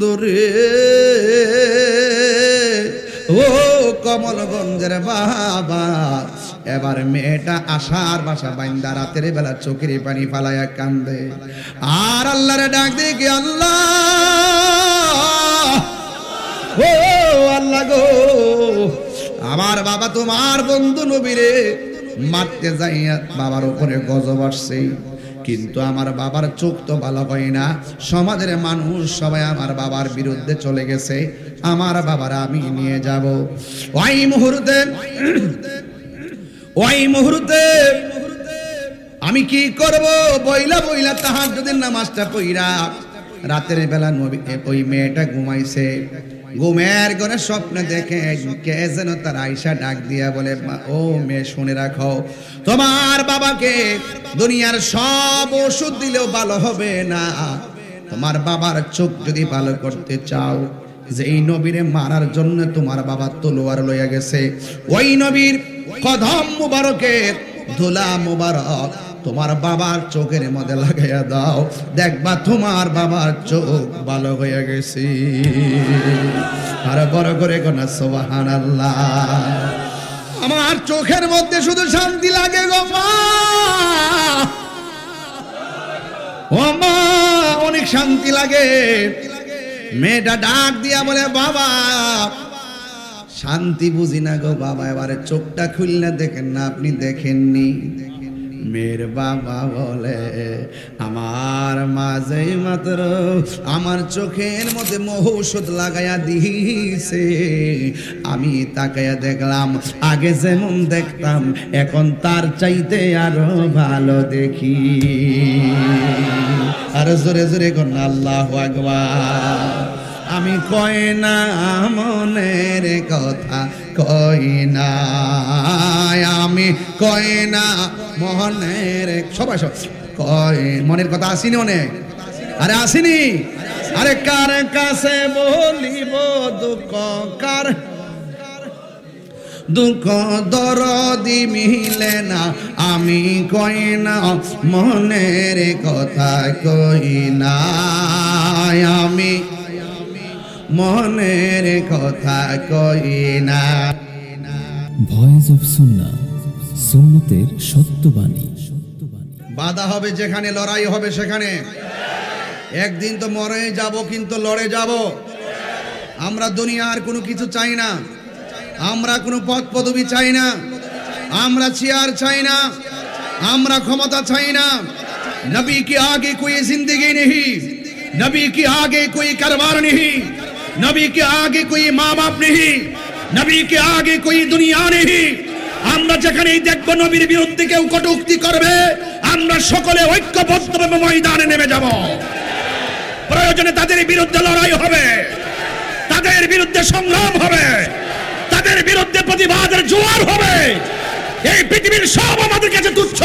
দূরে ও কমলগঞ্জের বাবা এবার মেয়েটা আসার বাসা বাইন্দা রাতের বেলা চোখের পানি পালায় কান্দে আর রে ডাক দেখি আল্লাহ ও আল্লাহ গো আমার বাবা তোমার বন্ধু নবীরে মারতে যাইয়া বাবার উপরে গজব আসছে কিন্তু আমার বাবার চোখ তো ভালো হয় না সমাজের মানুষ সবাই আমার বাবার বিরুদ্ধে চলে গেছে আমার বাবার আমি নিয়ে যাব ওই মুহূর্তে ওই মুহূর্তে আমি কি করব বইলা বইলা তাহার যদি নামাজটা কইরা রাতের বেলা ওই মেয়েটা ঘুমাইছে ঘুমের ঘরে স্বপ্ন দেখে কে যেন তার আইসা ডাক দিয়া বলে ও মেয়ে শুনে রাখো তোমার বাবাকে দুনিয়ার সব ওষুধ দিলেও ভালো হবে না তোমার বাবার চোখ যদি ভালো করতে চাও যে এই নবীরে মারার জন্য তোমার বাবা তলোয়ার লইয়া গেছে ওই নবীর কদম মুবারকের ধুলা মুবারক তোমার বাবার চোখের মধ্যে লাগাইয়া দাও দেখবা তোমার বাবার চোখ ভালো হয়ে গেছি আর বড় করে গোনা সোবাহান আমার চোখের মধ্যে শুধু শান্তি লাগে গো মা অনেক শান্তি লাগে মেয়েটা ডাক দিয়া বলে বাবা শান্তি বুঝি না গো বাবা এবারে চোখটা খুললে দেখেন না আপনি দেখেননি মেয়ের বাবা বলে আমার মাঝে মাত্র আমার চোখের মধ্যে মহৌষধ লাগাইয়া দিছে আমি তাকাইয়া দেখলাম আগে যেমন দেখতাম এখন তার চাইতে আরো ভালো দেখি আর জোরে জোরে কন্যা আল্লাহ আকবার আমি কই না মনের কথা কই না আমি কই না মনের সবাই সব কই মনের কথা আসিনি অনেক আরে আসিনি আরে কার কাছে বলিব দুঃখ কার দুঃখ দরদি মিলে না আমি কই না মনের কথা কই না আমি মনের কথা কই না ভয়েস অফ সুন্না সুন্নতের সত্যবাণী বাধা হবে যেখানে লড়াই হবে সেখানে একদিন তো মরে যাব কিন্তু লড়ে যাব আমরা দুনিয়ার কোনো কিছু চাই না আমরা কোনো পদ পদবি চাই না আমরা চেয়ার চাই না আমরা ক্ষমতা চাই না নবী কি আগে কোই জিন্দগি নেই নবী কি আগে কোই কারবার নেই नबी के आगे कोई माँ बाप नहीं নবী কে আগে কই দুনিয়া নেই আমরা যেখানেই দেখব নবীর বিরুদ্ধে কেউ কটুক্তি করবে আমরা সকলে ঐক্যবদ্ধভাবে ময়দানে নেমে যাব প্রয়োজনে তাদের বিরুদ্ধে লড়াই হবে তাদের বিরুদ্ধে সংগ্রাম হবে তাদের বিরুদ্ধে প্রতিবাদের জোয়ার হবে এই পৃথিবীর সব আমাদের কাছে তুচ্ছ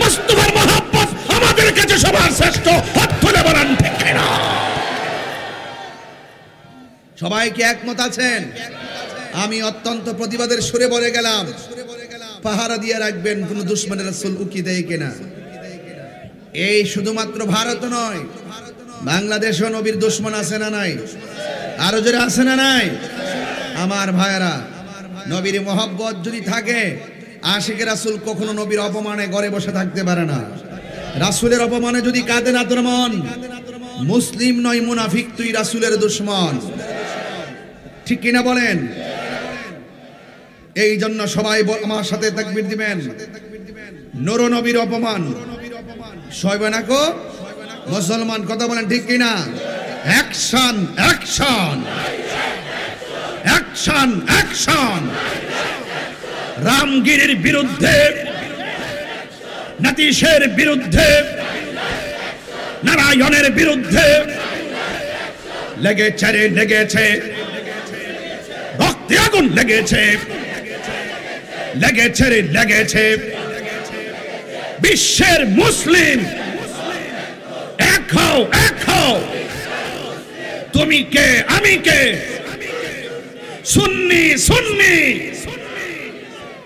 মুস্তফার মহাপ্পত আমাদের কাছে সবার শ্রেষ্ঠ হাত তুলে বলান ঠিক না সবাই কি একমত আছেন আমি অত্যন্ত প্রতিবাদের সুরে বলে গেলাম পাহারা দিয়ে রাখবেন কোনো দুশ্মনের আসল উকি দেয় কিনা এই শুধুমাত্র ভারত নয় বাংলাদেশ নবীর দুশ্মন আছে না নাই আরো জোরে আছে না নাই আমার ভাইরা নবীর মোহব্বত যদি থাকে আশিক রাসুল কখনো নবীর অপমানে ঘরে বসে থাকতে পারে না রাসুলের অপমানে যদি কাঁদে না তোর মন মুসলিম নয় মুনাফিক তুই রাসুলের দুশ্মন ঠিক কিনা বলেন এই জন্য সবাই আমার সাথে তাকবির দিবেন নর নবীর অপমান সয়বে না মুসলমান কথা বলেন ঠিক কিনা অ্যাকশন অ্যাকশন অ্যাকশন অ্যাকশন রামগিরির বিরুদ্ধে নাতিশের বিরুদ্ধে নারায়ণের বিরুদ্ধে লেগেছে লেগেছে আগুন লেগেছে লেগেছে রে লেগেছে বিশ্বের মুসলিম এক হও এক হও তুমি কে আমি কে সুন্নি সুন্নি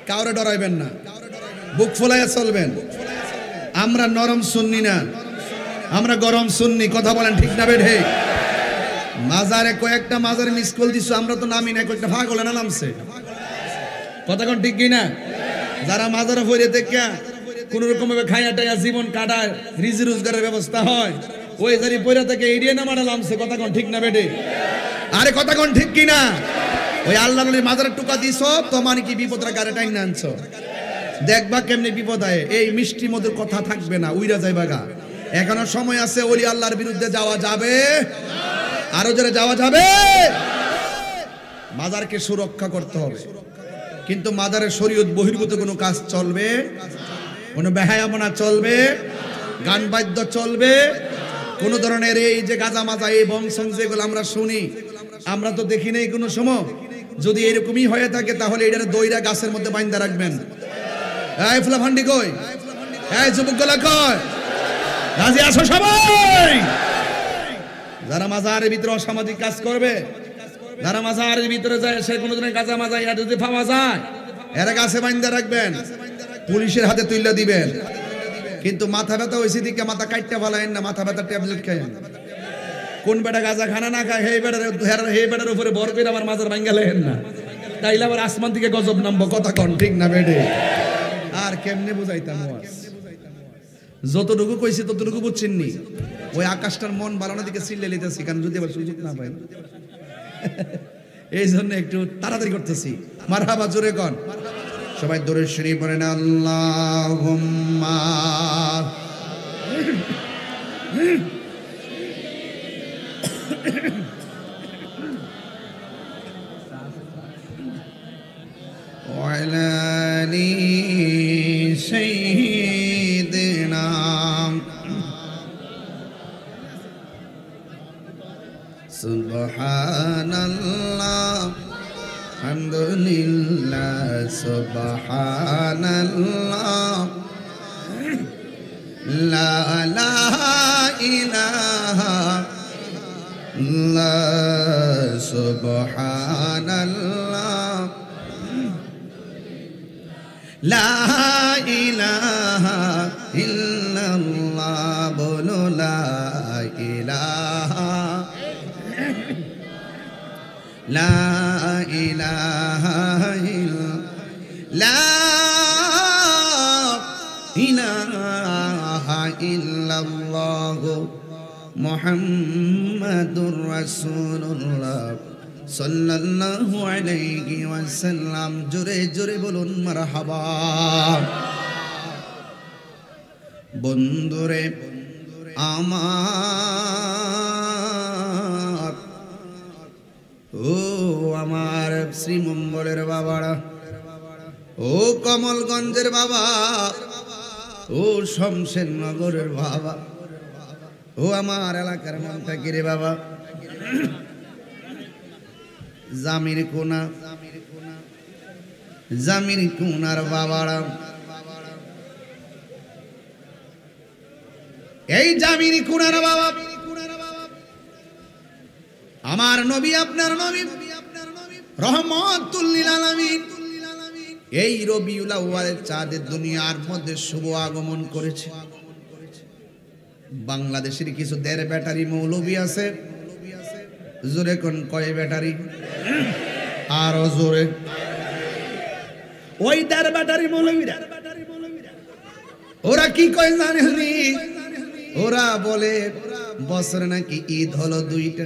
কাউরে ডরাইবেন না বুক ফুলাইয়া চলবেন আমরা নরম সুন্নি না আমরা গরম সুন্নি কথা বলেন ঠিক না বেঢে মাজারে কয়েকটা মাজার মিস কল দিছো আমরা তো নামি না কয়েকটা ভাগ হলে না নামছে কথা ঠিক কি না যারা মাজারে ফিরে থেকে কোন রকম ভাবে খাইয়া টাইয়া জীবন কাটায় রিজি রোজগারের ব্যবস্থা হয় ওই যারি পয়রা থেকে এড়িয়ে না মারা নামছে কথা কোন ঠিক না বেটে আরে কথা কোন ঠিক কি না ওই আল্লাহ নবীর মাজারে টুকা দিছো তো মানে কি বিপদের গারে টাইম আনছো দেখবা কেমনে বিপদ আয় এই মিষ্টি মধুর কথা থাকবে না উইরা যাইবা গা এখনো সময় আছে ওলি আল্লাহর বিরুদ্ধে যাওয়া যাবে না আরো জোরে যাওয়া যাবে মাজারকে সুরক্ষা করতে হবে কিন্তু মাজারের শরীয়ত বহির্ভূত কোনো কাজ চলবে কোনো ব্যহায়ামনা চলবে গান বাদ্য চলবে কোনো ধরনের এই যে গাজা মাজা এই বংশন যেগুলো আমরা শুনি আমরা তো দেখি নেই কোনো সময় যদি এরকমই হয়ে থাকে তাহলে এটার দইরা গাছের মধ্যে বাইন্দা রাখবেন হ্যাঁ ফুলাফান্ডি কই এই যুবকগুলা কয় রাজি আসো সবাই যারা মাজারের ভিতরে অসামাজিক কাজ করবে যারা মাজারের ভিতরে যায় সে কোনো দিনের কাজা মাজা ইয়া যদি পাওয়া যায় এরা কাছে বাইন্দা রাখবেন পুলিশের হাতে তুইলা দিবেন কিন্তু মাথা ব্যথা ওই সিদিকে মাথা কাটতে ফেলায়েন না মাথা ব্যথা ট্যাবলেট খাইয়েন কোন বেটা গাজা খানা না খায় হে বেটার হে বেটার উপরে ভর করে আমার মাজার ভাঙ্গা লেন না তাইলে আবার আসমান থেকে গজব নামবো কথা কন ঠিক না বেডে আর কেমনে বুঝাইতাম যতটুকু কইছে ততটুকু বুঝছেননি ওই আকাশটার মন বাড়ানোর দিকে সিল্লে লিতেছি কারণ যদি আবার সুযোগ না পাই এই জন্য একটু তাড়াতাড়ি করতেছি মারহাবা জোরে কন সবাই দূরে শ্রী না আল্লাহ وعلى آل সুবহানাল্লাহ আলহামদুলিল্লাহ সুবহানাল্লাহ লা ইলাহা ইল্লাল্লাহ সুবহানাল্লাহ লা ইলাহা ইল্লাল্লাহ বলো লা ইলাহা লা ইলাহা লা ইলাহা ইল্লাল্লাহ মুহাম্মাদুর রাসূলুল্লাহ সাল্লাল্লাহু আলাইহি ওয়াসাল্লাম জোরে জোরে বলুন মারহাবা বন্ধুরে আমার আমার শ্রীমঙ্গলের বাবারা ও কমলগঞ্জের বাবা ও নগরের বাবা ও আমার এলাকার নামটা বাবা জামির কোনা জামির কোনার বাবারা এই জামির কোনার বাবা আমার নবী আপনার নবী রহমতুল্লিল আলামিন এই রবিউল আউয়ালের চাঁদের দুনিয়ার মধ্যে শুভ আগমন করেছে বাংলাদেশের কিছু দেড় ব্যাটারি মৌলবি আছে জোরে কোন কয় ব্যাটারি আরো জোরে ওই দেড় ব্যাটারি মৌলবীরা ওরা কি কয় জানেনি ওরা বলে বছরে নাকি ঈদ হলো দুইটা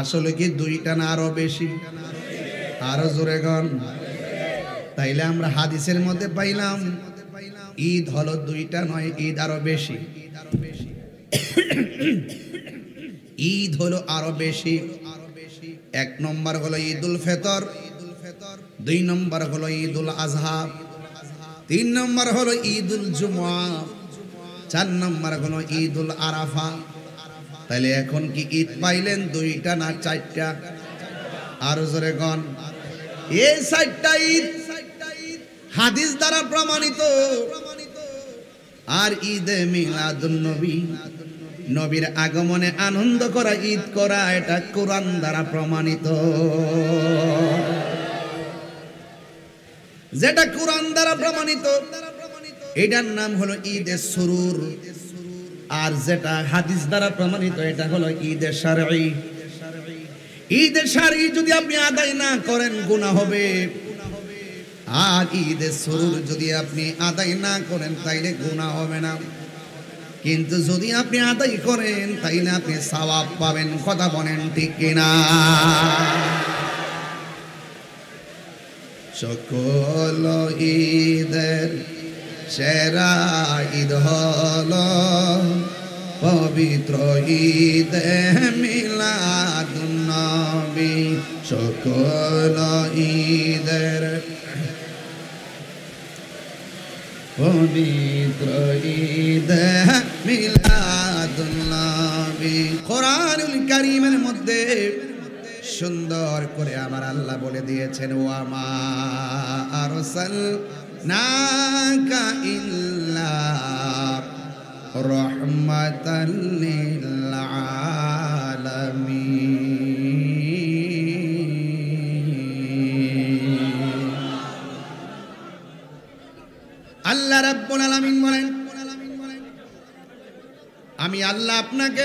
আসলে কি দুইটা না আরো বেশি আরো জোরে গন তাইলে আমরা হাদিসের মধ্যে পাইলাম ঈদ হলো দুইটা নয় ঈদ আরো বেশি ঈদ হলো আরো বেশি এক নম্বর হলো ঈদুল ফেতর দুই নম্বর হলো ঈদুল আজহা তিন নম্বর হলো ঈদুল জুমা চার নম্বর হলো ঈদুল আরাফা তাহলে এখন কি ঈদ পাইলেন দুইটা না চারটা আরো জোরে গন এই চারটা ঈদ হাদিস দ্বারা প্রমাণিত আর ঈদে মিলাদুন নবী নবীর আগমনে আনন্দ করা ঈদ করা এটা কোরআন দ্বারা প্রমাণিত যেটা কোরআন দ্বারা প্রমাণিত এটার নাম হলো ঈদের সুরুর আর যেটা হাদিস দ্বারা প্রমাণিত এটা হলো ঈদের সারি ঈদের সারি যদি আপনি আদায় না করেন গুণা হবে আর ঈদের সরুর যদি আপনি আদায় না করেন তাইলে গুণা হবে না কিন্তু যদি আপনি আদায় করেন তাইলে আপনি সওয়াব পাবেন কথা বলেন ঠিক কিনা সকল ঈদের সেরা ঈদ হল পবিত্র ঈদ মিলাদুন্নবী সকল ঈদের পবিত্র ঈদ মিলাদুন্নবী কোরআনুল কারীমের মধ্যে সুন্দর করে আমার আল্লাহ বলে দিয়েছেন ওয়া মা আরসাল না إلا رحمة للعالمين الله رب العالمين বলেন আমি আল্লাহ আপনাকে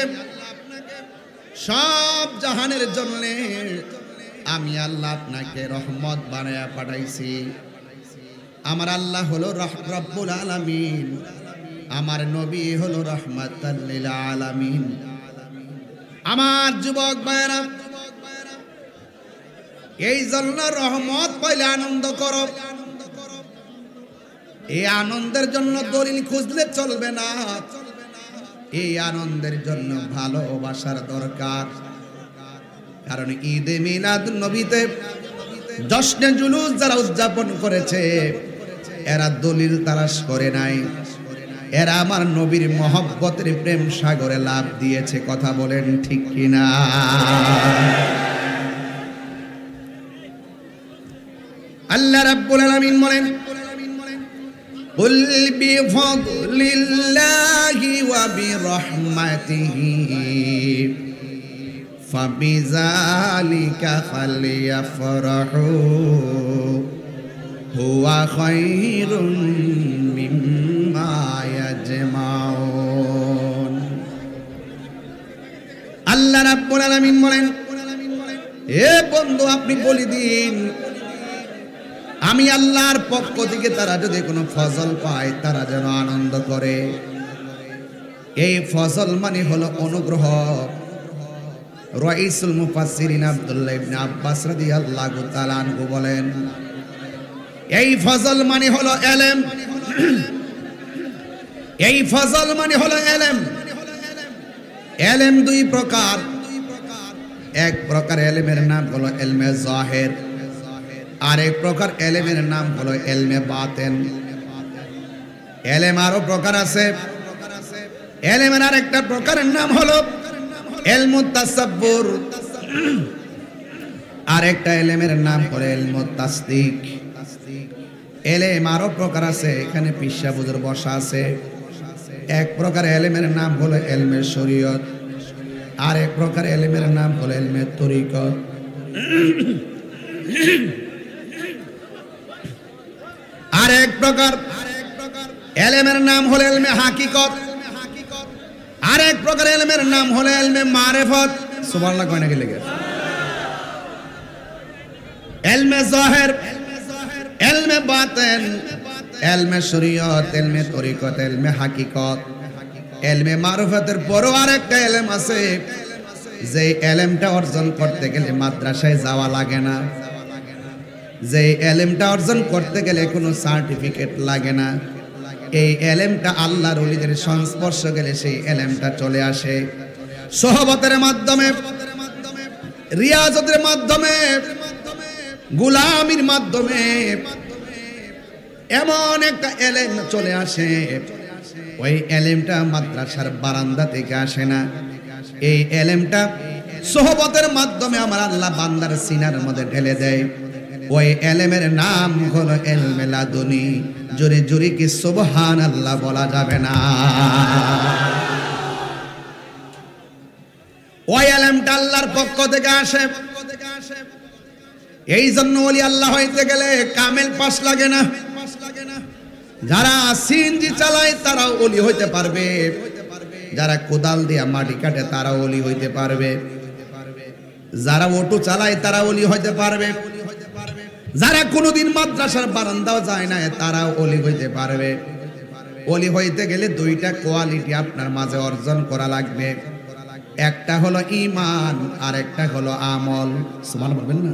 সব জাহানের জন্য আমি আল্লাহ আপনাকে রহমত বানায়া পাঠাইছি আমার আল্লাহ হলো রব্বুল আলামিন আমার নবী হলো রহমাতাল্লিল আলামিন আমার যুবক ভাইরা এই জন্য রহমত পাইলে আনন্দ কর এই আনন্দের জন্য দলিল খুঁজলে চলবে না এই আনন্দের জন্য ভালোবাসার দরকার কারণ ঈদে মিলাদ নবীতে জশ্নে জুলুস যারা উদযাপন করেছে এরা দলিল তালাস করে নাই এরা আমার নবীর মহব্বতের প্রেম সাগরে লাভ দিয়েছে কথা বলেন ঠিক কিনা আল্লাহ রাব্বুল আলামিন বলেন قل بفضل الله وبرحمته فبذلك فليفرحوا হুয়া خير مما يجمعون আল্লাহ রাব্বুল আলামিন বলেন এ বন্ধু আপনি বলি দিন আমি আল্লাহর পক্ষ থেকে তারা যদি কোনো ফসল পায় তারা যেন আনন্দ করে এই ফসল মানে হলো অনুগ্রহ রইসুল মুফাসসিরিন আব্দুল্লাহ ইবনে আব্বাস রাদিয়াল্লাহু তাআলা বলেন এই ফজল মানে হলো এলেম এই ফজল মানে হলো এলেম এলেম দুই প্রকার এক প্রকার এলেমের নাম হলো এলমে জাহের আর এক প্রকার এলেমের নাম হলো এলমে বাতেন এলেম আরো প্রকার আছে এলেমের আর একটা প্রকারের নাম হলো এলমু তাসাব্বুর আর একটা এলেমের নাম হলো এলমু তাসদিক এলেম আরো প্রকার আছে এখানে পিসা বুজুর বসা আছে এক প্রকার এলেমের নাম হলো এলমের শরীয়ত আর এক প্রকার এলেমের নাম হলো এলমের তরিক আর এক প্রকার এলেমের নাম হলো এলমে হাকিকত আর এক প্রকার এলমের নাম হলো এলমে মারেফত সুবর্ণা কয়নাকে লেগে এলমে জহের এলমে বাতেন এলমে শরীয়ত এলমে তরিকত এলমে হাকিকত এলমে মারুফাতের পরও আরেকটা এলম আছে যে এলমটা অর্জন করতে গেলে মাদ্রাসায় যাওয়া লাগে না যে এলমটা অর্জন করতে গেলে কোনো সার্টিফিকেট লাগে না এই এলেমটা আল্লাহর অলিদের সংস্পর্শ গেলে সেই এলেমটা চলে আসে সহবতের মাধ্যমে রিয়াজতের মাধ্যমে গুলামির মাধ্যমে এমন একটা এলেম চলে আসে ওই এলেমটা মাদ্রাসার বারান্দা থেকে আসে না এই এলেমটা সোহবতের মাধ্যমে আমার আল্লাহ বান্দার সিনার মধ্যে ঢেলে দেয় ওই এলেমের নাম হলো এলমেলা দুনি জোরে জোরে কি সোবহান আল্লাহ বলা যাবে না ওই এলেমটা আল্লাহর পক্ষ থেকে আসে এই জন্য অলি আল্লাহ হইতে গেলে কামেল পাস লাগে না যারা সিনজি চালায় তারা অলি হইতে পারবে যারা কোদাল দিয়ে মাটি কাটে তারা অলি হইতে পারবে যারা অটো চালায় তারা অলি হইতে পারবে যারা কোনোদিন মাদ্রাসার বারান্দাও যায় না তারা অলি হইতে পারবে অলি হইতে গেলে দুইটা কোয়ালিটি আপনার মাঝে অর্জন করা লাগবে একটা হলো ইমান আর একটা হলো আমল সুমান বলবেন না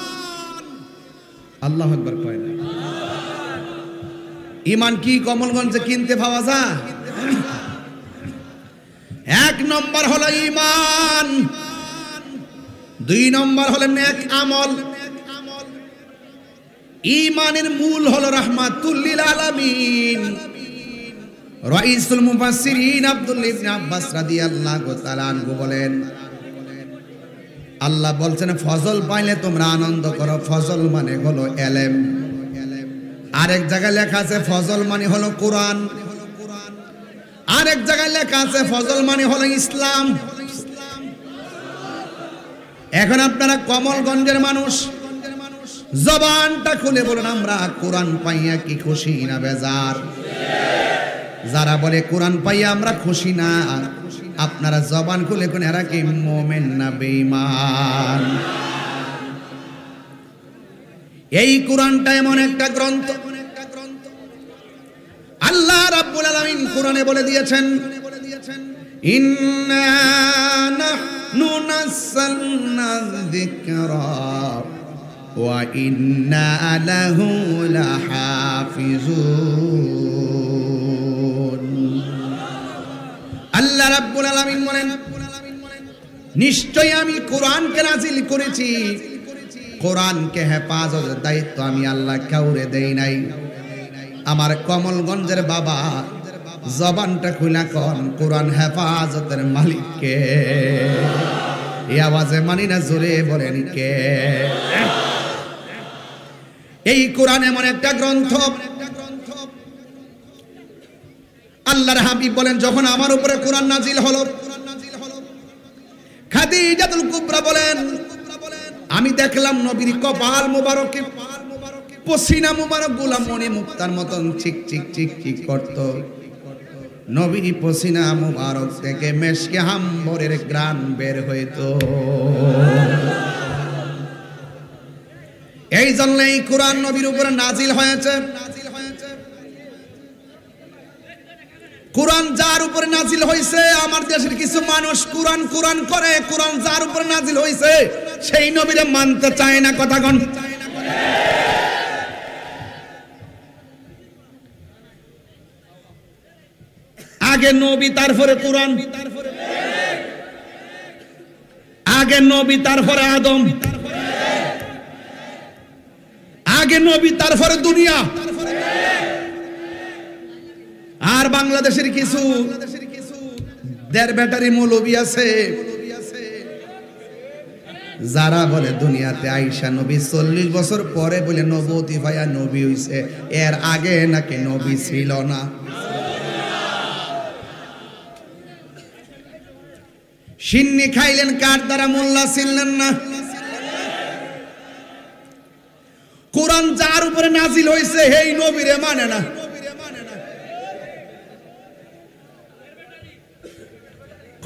আল্লাহ একবার কয় না ইমান কি কমলগঞ্জে কিনতে পাওয়া যায় এক নম্বর হলো ইমান দুই নম্বর হলো নেক আমল ইমানের মূল হলো রহমাতুল্লিল আলামিন রাইসুল মুফাসসিরিন আব্দুল ইবনে আব্বাস রাদিয়াল্লাহু তাআলা বলেন আল্লাহ বলছেন ফজল পাইলে তোমরা আনন্দ করো ফজল মানে হলো এলেম আরেক জায়গায় লেখা আছে ফজল মানে হলো কোরআন আরেক জায়গায় লেখা আছে ফজল মানে হলো ইসলাম এখন আপনারা কমলগঞ্জের মানুষ জবানটা খুলে বলুন আমরা কোরআন পাইয়া কি খুশি না বেজার যারা বলে কোরআন পাইয়া আমরা খুশি না আপনারা জবান খুলে কোন এরা কি মোমেন না বেইমান এই কোরআনটা এমন একটা গ্রন্থ আল্লাহ রাব্বুল আলামিন কোরআনে বলে দিয়েছেন ইন্না ওয়া ইন্না লাহু লাহাফিজুন আল্লাহ রাব্বুল আলামিন বলেন নিশ্চয়ই আমি কোরআনকে নাজিল করেছি কোরআনকে হেফাজতের দায়িত্ব আমি আল্লাহ কাউরে দেই নাই আমার কমলগঞ্জের বাবা জবানটা খুলা কন কোরআন হেফাজতের মালিককে এই আওয়াজে মানি না জোরে বলেন কে এই কোরআন এমন একটা গ্রন্থ আল্লাহর হাবিব বলেন যখন আমার উপরে কোরআন নাজিল হল খাদিজাতুল কুবরা বলেন আমি দেখলাম নবীর কপাল পসিনা মনে মুক্তার মতন চিক চিক চিক চিক করত নবীর পসিনা মুবারক থেকে মেশকে হাম্বরের বের হইত এই জন্য এই কোরআন নবীর উপরে নাজিল হয়েছে কোরআন যার উপরে নাজিল হয়েছে আমার দেশের কিছু মানুষ কোরআন কোরআন করে কোরআন যার উপরে নাজিল হয়েছে সেই নবীরে মানতে চায় না কথা কন আগে নবী তারপরে কোরআন আগে নবী তারপরে আদম আগে নবী তারপরে দুনিয়া আর বাংলাদেশের কিছু দেড় ব্যাটারি মৌলবি আছে যারা বলে দুনিয়াতে আইসা নবী চল্লিশ বছর পরে বলে নবতী ভাইয়া নবী হইছে এর আগে নাকি নবী ছিল না সিন্নি খাইলেন কার দ্বারা মোল্লা ছিলেন না কোরআন যার উপরে নাজিল হয়েছে হেই নবীরে মানে না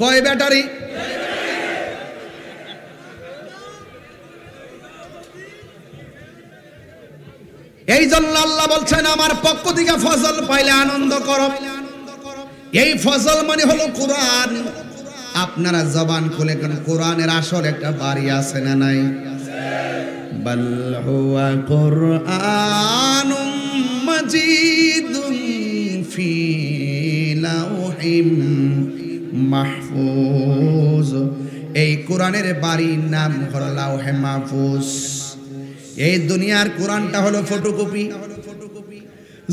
কয় ব্যাটারি এই জন্য আল্লাহ বলছেন আমার পক্ষ থেকে ফসল পাইলে আনন্দ কর এই ফসল মানে হলো কোরআন আপনারা জবান খুলে কেন কোরআনের আসল একটা বাড়ি আছে না নাই মাহফুজ মাহফুজ এই কোরআনের বাড়ির নাম হলো লাউহে মাহফুজ এই দুনিয়ার কোরআনটা হলো ফটোকপি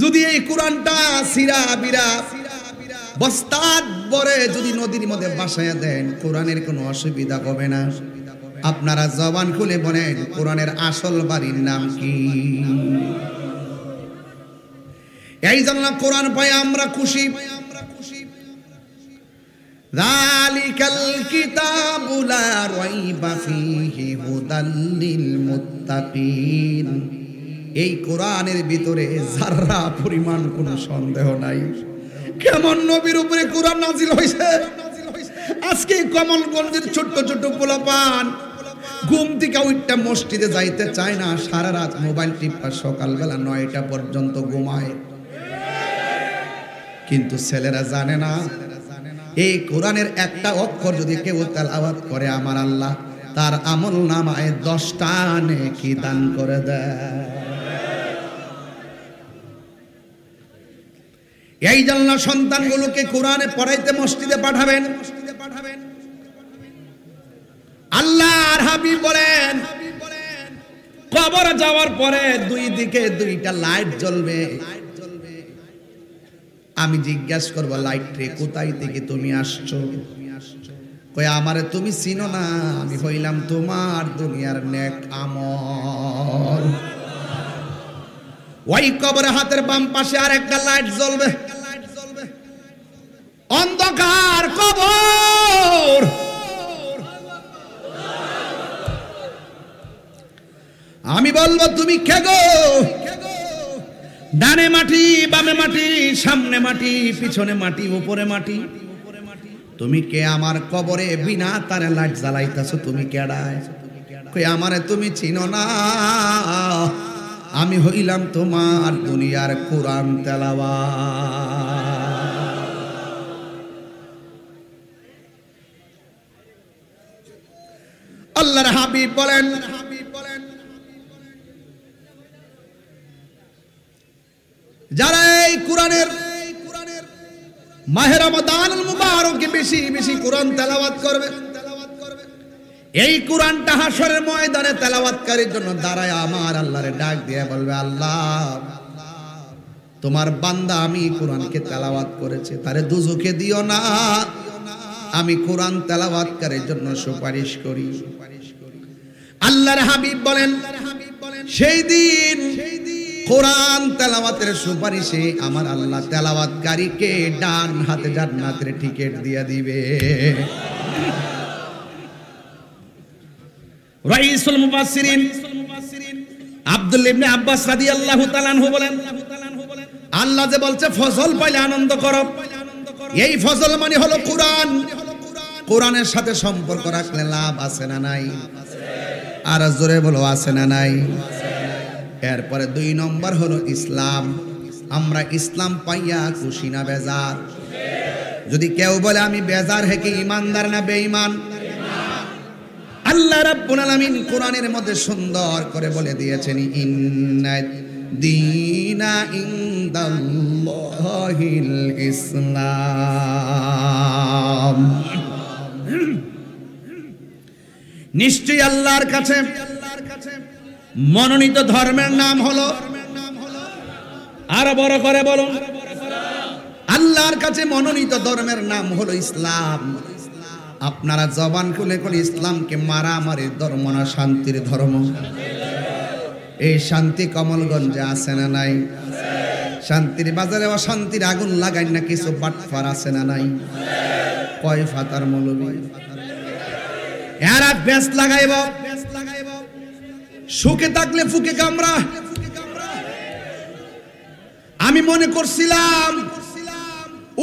যদি এই কোরআনটা সিরা বিরা বস্তাদ বরে যদি নদীর মধ্যে বাসায় দেন কোরআনের কোনো অসুবিধা হবে না আপনারা জবান খুলে বলেন কোরআনের আসল বাড়ির নাম কি এই জন্য কোরআন পাই আমরা খুশি জালিকাল কিতাবু লা রাইবা ফীহি হুদাল লিল এই কোরআনের ভিতরে যারা পরিমাণ কোন সন্দেহ নাই কেমন নবীর উপরে কোরআন নাজিল হয়েছে আজকে কমলগঞ্জের ছোট্ট ছোট্ট পোলাপান ঘুম থেকে ওইটা মসজিদে যাইতে চায় না সারা রাত মোবাইল টিপা সকালবেলা নয়টা পর্যন্ত ঘুমায় কিন্তু ছেলেরা জানে না এই কোরআনের একটা অক্ষর যদি কেউ তেলাওয়াত করে আমার আল্লাহ তার আমল নামায় দশটা নেকি দান করে দেয় এই জন্য সন্তানগুলোকে কোরআনে পড়াইতে মসজিদে পাঠাবেন আল্লাহ আর হাবি বলেন কবর যাওয়ার পরে দুই দিকে দুইটা লাইট জ্বলবে আমি জিজ্ঞাস করবো লাইট রে কোথায় থেকে তুমি আসছো কয়ে আমার তুমি চিনো না আমি হইলাম তোমার দুনিয়ার নেক আমল ওই কবরে হাতের বাম পাশে আর একটা লাইট জ্বলবে অন্ধকার কবর আমি বলবো তুমি খেগো খেগো ডানে মাটি বামে মাটি সামনে মাটি পিছনে মাটি উপরে মাটি তুমি কে আমার কবরে বিনা তারে লাইট জ্বালাইতেছো তুমি কেডায় আমারে তুমি চিনো না আমি হইলাম তোমার দুনিয়ার কোরআন তেলাওয়া আল্লাহর হাবিব বলেন যারা এই কোরআনের মাহের বেশি বেশি কোরআন করবে এই কোরআনটা হাসরের ময়দানে জন্য দাঁড়ায় আমার আল্লাহরে ডাক দিয়ে বলবে আল্লাহ তোমার বান্দা আমি কোরআনকে তেলাওয়াত করেছে তারে দুজুকে দিও না আমি কোরআন তেলাওয়াতকারীর জন্য সুপারিশ করি আল্লাহর হাবিব বলেন সেই দিন কোরআন তেলাবাতের সুপারিশে আমার আল্লাহ তেলাবাত তেলাওয়াতকারীকে ডান হাতে জান্নাতের টিকিট দিয়া দিবে রাইসুল মুফাসসিরিন আব্দুল ইবনে আব্বাস রাদিয়াল্লাহু তাআলা আনহু বলেন আল্লাহ যে বলছে ফজল পাইলে আনন্দ করো এই ফজল মানে হলো কোরআন কোরআনের সাথে সম্পর্ক রাখলে লাভ আছে না নাই আর জোরে বলো আছে না নাই আছে এরপরে দুই নম্বর হলো ইসলাম আমরা ইসলাম পাইয়া খুশি না বেজার যদি কেউ বলে আমি বেজার হেকে ইমানদার না বেঈমান আল্লাহ রাব্বুল আলামিন কোরআনের মধ্যে সুন্দর করে বলে দিয়েছেন ইন্না দীনা ইনদাল্লাহিল ইসলাম নিশ্চয়ই আল্লাহর কাছে মনোনীত ধর্মের নাম হলো আর বড় করে বলুন আল্লাহর কাছে মনোনীত ধর্মের নাম হলো ইসলাম আপনারা জবান খুলে করে ইসলামকে মারামারি ধর্ম না শান্তির ধর্ম এই শান্তি কমলগঞ্জে আছে না নাই শান্তির বাজারে অশান্তির আগুন লাগাই না কিছু বাটফার আছে না নাই কয় ফাতার মৌলবী এরা বেশ লাগাইব সুখে থাকলে ফুকে কামরা আমি মনে করছিলাম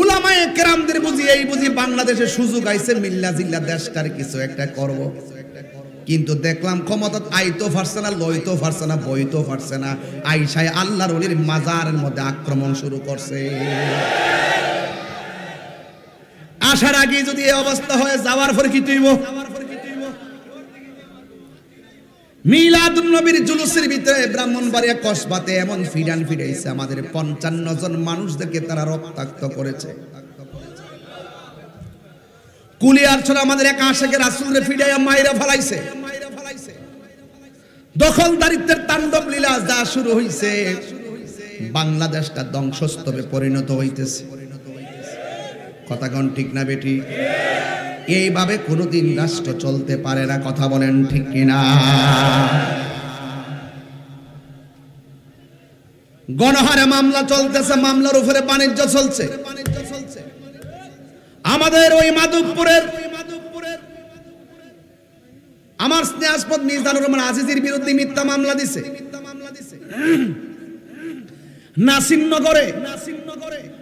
উলামায় কেরামদের বুঝি এই বুঝি বাংলাদেশে সুযোগ আইছে মিল্লা জিল্লা দেশটার কিছু একটা করব কিন্তু দেখলাম ক্ষমতা আইতো পারছে না লইতো পারছে না বইতো পারছে না আল্লাহর অলির মাজারের মধ্যে আক্রমণ শুরু করছে আসার আগে যদি এই অবস্থা হয় যাওয়ার পরে কি তুইব মিলাদ নবীর জুলুসের ভিতরে ব্রাহ্মণবাড়িয়া কসবাতে এমন আমাদের পঞ্চান্ন জন মানুষদেরকে তারা রক্তাক্ত করেছে কুলি আমাদের এক আশেকে রাসুলরে মাইরা দখলদারিত্বের তাণ্ডব লীলা যা শুরু হইছে বাংলাদেশটা ধ্বংসস্তবে পরিণত হইতেছে কথাগণ ঠিক না বেটি এইভাবে কোনোদিন রাষ্ট্র চলতে পারে না কথা বলেন ঠিক কিনা গণহারে মামলা চলতেছে মামলার উপরে বাণিজ্য চলছে আমাদের ওই মাধবপুরের আমার স্নেহাস্পদ মিজানুর রহমান আজিজির বিরুদ্ধে মিথ্যা মামলা দিছে নাসিমনগরে নাসিমনগরে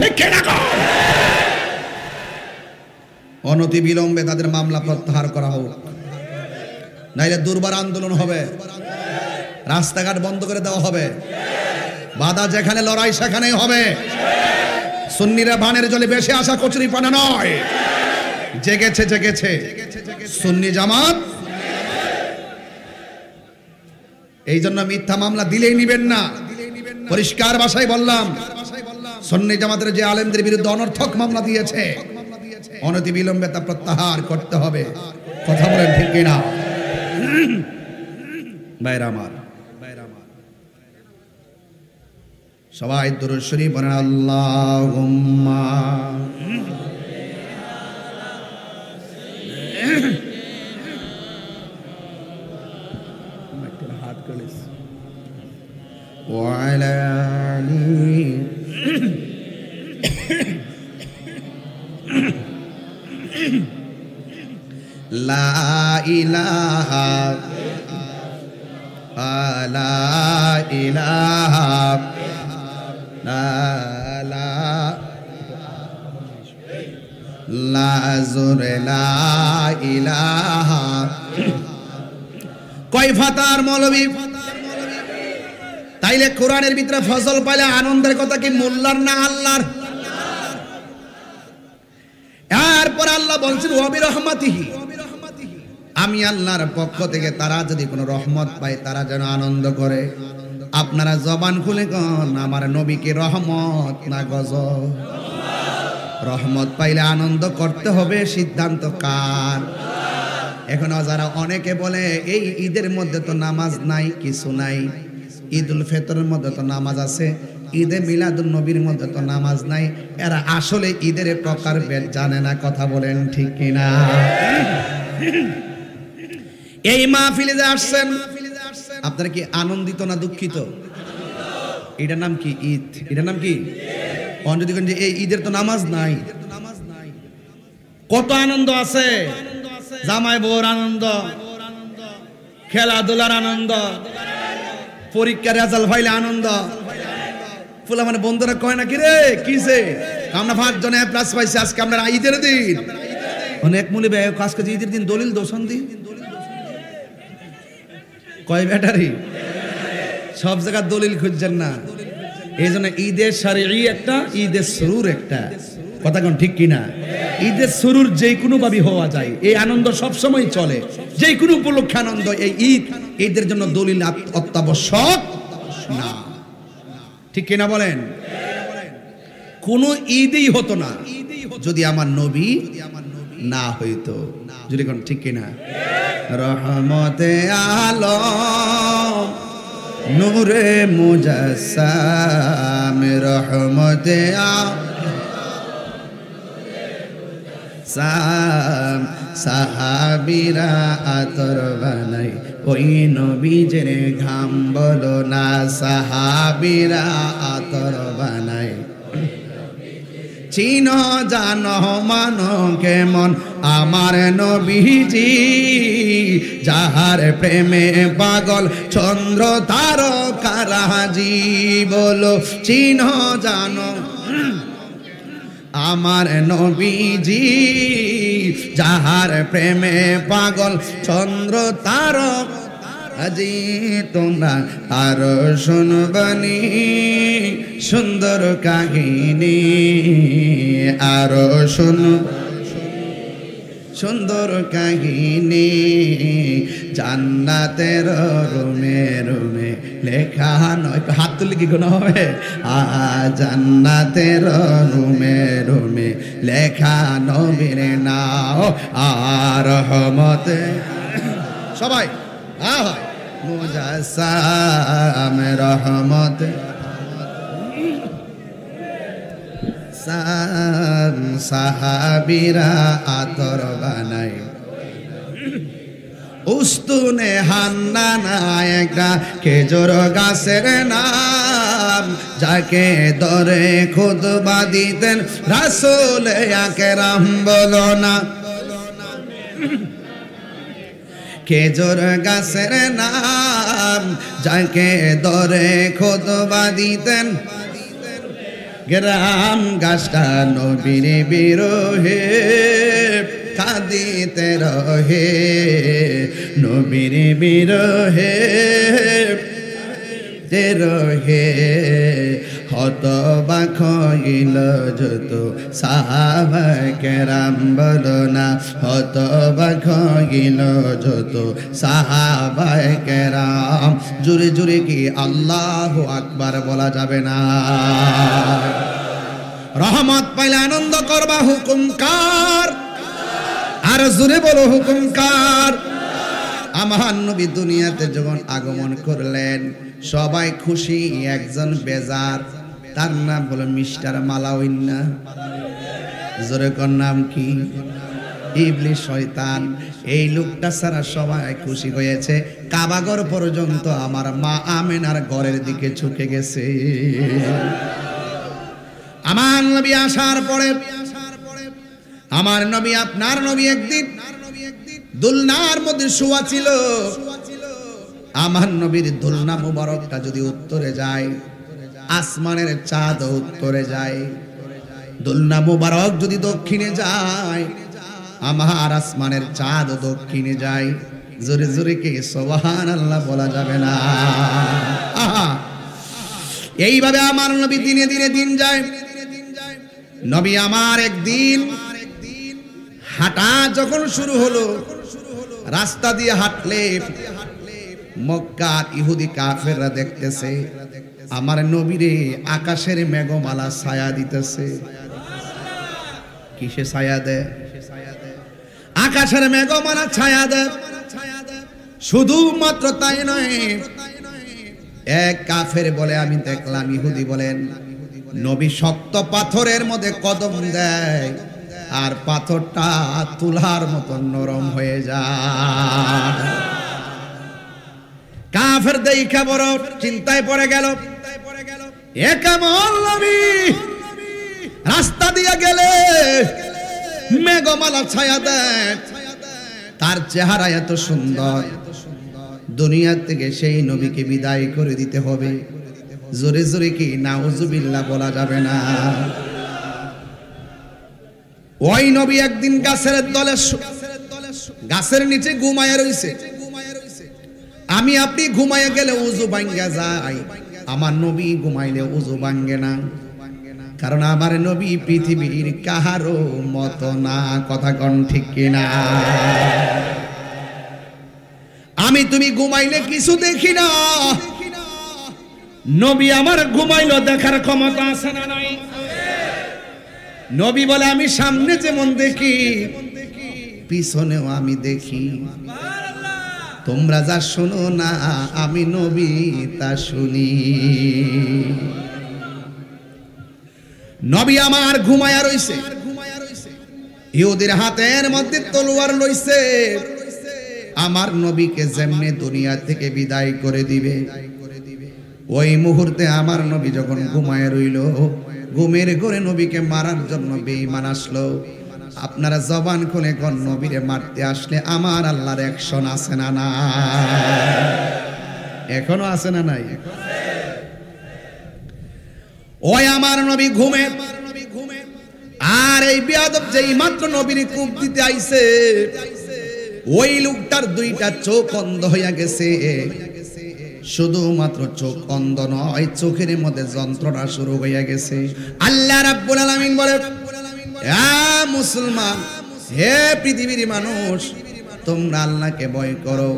ঠিক কিনা অনতি বিলম্বে তাদের মামলা প্রত্যাহার করা হোক নাইলে দুর্বার আন্দোলন হবে রাস্তাঘাট বন্ধ করে দেওয়া হবে বাধা যেখানে লড়াই সেখানেই হবে সুন্নিরা ভানের জলে বেশি আসা কচুরি পানা নয় জেগেছে জেগেছে সুন্নি জামাত এই জন্য মিথ্যা মামলা দিলেই নিবেন না পরিষ্কার ভাষায় বললাম সন্নি জামাতের যে আলেমদের বিরুদ্ধে অনর্থক মামলা দিয়েছে অনতি বিলম্বে তা প্রত্যাহার করতে হবে কথা বলেন ঠিক কিনা বাইরা সবাই দুরশ্বরী বলেন আল্লাহ হাত কলেজ লা ইলাহা লা ইলাহা লা লা জোর লা ইলাহা কয় ফাতার মৌলবী তাইলে কোরআনের ভিতরে ফসল পাইলে আনন্দের কথা কি মোল্লার না আল্লাহর এরপর আল্লাহ বলছেন ওয়াবি রহমাতিহি আমি আল্লাহর পক্ষ থেকে তারা যদি কোনো রহমত পায় তারা যেন আনন্দ করে আপনারা জবান খুলে কন আমার নবীকে রহমত না গজ রহমত পাইলে আনন্দ করতে হবে সিদ্ধান্ত কার এখন যারা অনেকে বলে এই ঈদের মধ্যে তো নামাজ নাই কিছু নাই ঈদ উল ফেতরের মধ্যে তো নামাজ আছে ঈদে মিলাদুল নবীর মধ্যে তো নামাজ নাই এরা আসলে ঈদের প্রকার জানে না কথা বলেন ঠিক কিনা এই মাহফিলে যে আসছেন আপনারা কি আনন্দিত না দুঃখিত এটার নাম কি ঈদ এটার নাম কি যদি যে এই ঈদের তো নামাজ নাই কত আনন্দ আছে জামাই বউর আনন্দ খেলাধুলার আনন্দ পরীক্ষার রেজাল ভাইলে আনন্দ ফুলা মানে বন্ধুরা কয় না কি রে কিসে আমরা পাঁচ জনে প্লাস পাইছি আজকে আমরা ঈদের দিন অনেক মূল্য বে আজকে ঈদের দিন দলিল দোষণ দিন কয় ব্যাটারি সব জায়গার দলিল খুঁজছেন না এই জন্য ঈদের সারি একটা ঈদের শুরুর একটা কথা কোন ঠিক কিনা ঈদের শুরুর যে কোনো ভাবে হওয়া যায় এই আনন্দ সব সময় চলে যে কোনো উপলক্ষে আনন্দ এই ঈদ ঈদের জন্য দলিল অত্যাবশ্যক না ঠিক কিনা বলেন কোনো ঈদই হতো না যদি আমার নবী না হইতো যদি কোন ঠিক কিনা রহমতে আলো নূরে মুজাসাম রহমতে আলো সালাম সাহাবিরা আতর বানাই ওই নবীজের ঘাম বলো না সাহাবিরা আতর বানাই চিন জান মান কেমন আমার নবীজি যাহার প্রেমে পাগল চন্দ্র তার কারাজি বলো চিন জানো আমার নবীজি যাহার প্রেমে পাগল চন্দ্র তার আজি তোমরা তার শুনবানি সুন্দর কাহিনী আর শুন সুন্দর কাহিনী জান্নাতের রুমে রুমে লেখা নয় হাত তুললে কি কোনো হবে জান্নাতের রুমে রুমে লেখা নবীর নাও আর রহমতে সবাই হ্যাঁ হয় মুজাসাম রহমতে সাহাবিরা আতর বানায় উস্তুনে হান্না নায়কা খেজুর গাছের নাম যাকে দরে খুদ দিতেন রাসুল একেরাম বলো না খেজুর গাছের নাম যাকে দরে খুদ বাঁধিতেন গ্রাম গাছটা নবীর বিরোহে কাঁদিতে রহে নবীর বিরহে যে রহে হত বাখইল যত সাহাবাকেরাম বলো না হত বাখইল যত রাম জুড়ে জুড়ে কি আল্লাহ আকবার বলা যাবে না রহমত পাইলে আনন্দ করবা হুকুমকার কার আর জোরে বলো হুকুম কার আমার নবী দুনিয়াতে যখন আগমন করলেন সবাই খুশি একজন বেজার তার নাম হলো মিস্টার মালাউইন্না জোরে কর নাম কি ইবলি শয়তান এই লোকটা সারা সবাই খুশি হয়েছে কাবাগর পর্যন্ত আমার মা আমেনার ঘরের দিকে ঝুঁকে গেছে আমার নবী আসার পরে আমার নবী আপনার নবী একদিন দুলনার মধ্যে শোয়া ছিল আমার নবীর দুলনা মুবারকটা যদি উত্তরে যায় আসমানের চাঁদ উত্তরে যায় দুলনা মুবারক যদি দক্ষিণে যায় আমার আসমানের চাঁদ দক্ষিণে যায় জোরে জোরে কে সোহান আল্লাহ বলা যাবে না এইভাবে আমার নবী দিনে দিনে দিন যায় নবী আমার একদিন হাঁটা যখন শুরু হলো রাস্তা দিয়ে হাঁটলে মক্কার ইহুদি কাফেররা দেখতেছে আমার নবীরে আকাশের মেঘমালা ছায়া দিতেছে কিসে ছায়া দেয় আকাশের মেঘমালা ছায়া দেয় শুধুমাত্র তাই নয় এক কাফের বলে আমি দেখলাম ইহুদি বলেন নবী শক্ত পাথরের মধ্যে কদম দেয় আর পাথরটা তুলার মতন নরম হয়ে যায় কাফের দেখা বড় চিন্তায় পড়ে গেল রাস্তা দিয়ে গেলে মেঘমালা ছায়া দেয় তার চেহারা এত সুন্দর দুনিয়া থেকে সেই নবীকে বিদায় করে দিতে হবে জোরে জোরে কি না বলা যাবে না ওই নবী একদিন গাছের দলে গাছের নিচে ঘুমায় রইছে আমি আপনি ঘুমায় গেলে উজু ভাঙ্গে যাই আমার নবী ঘুমাইলে উজু ভাঙ্গে না কারণ আমার নবী পৃথিবীর কাহারও মত না কথা কন ঠিক কিনা আমি তুমি ঘুমাইলে কিছু দেখি না নবী আমার ঘুমাইলো দেখার ক্ষমতা আছে না নাই নবী বলে আমি সামনে যেমন দেখি পিছনেও আমি দেখি তোমরা যা শোনো না আমি নবী তা শুনি নবী আমার ঘুমায়া রইছে ইহুদের হাতের মধ্যে তলোয়ার লইছে আমার নবীকে যেমনে দুনিয়া থেকে বিদায় করে দিবে ওই মুহূর্তে আমার নবী যখন ঘুমায় রইল ঘুমের ঘরে নবীকে মারার জন্য বেঈমান আসলো আপনারা জবান খুলে কোন নবীরে মারতে আসলে আমার আল্লাহর একশন আছে না না এখনো আছে না নাই ওই আমার নবী ঘুমে আর এই বিয়াদব যেই মাত্র নবীর কূপ দিতে আইছে ওই লোকটার দুইটা চোখ অন্ধ হইয়া গেছে শুধুমাত্র চোখ অন্ধ নয় চোখের মধ্যে যন্ত্রণা শুরু হইয়া গেছে আল্লাহ রাব্বুল আলামিন বলে মুসলমান হে পৃথিবীর মানুষ তোমরা আল্লাহকে ভয় করো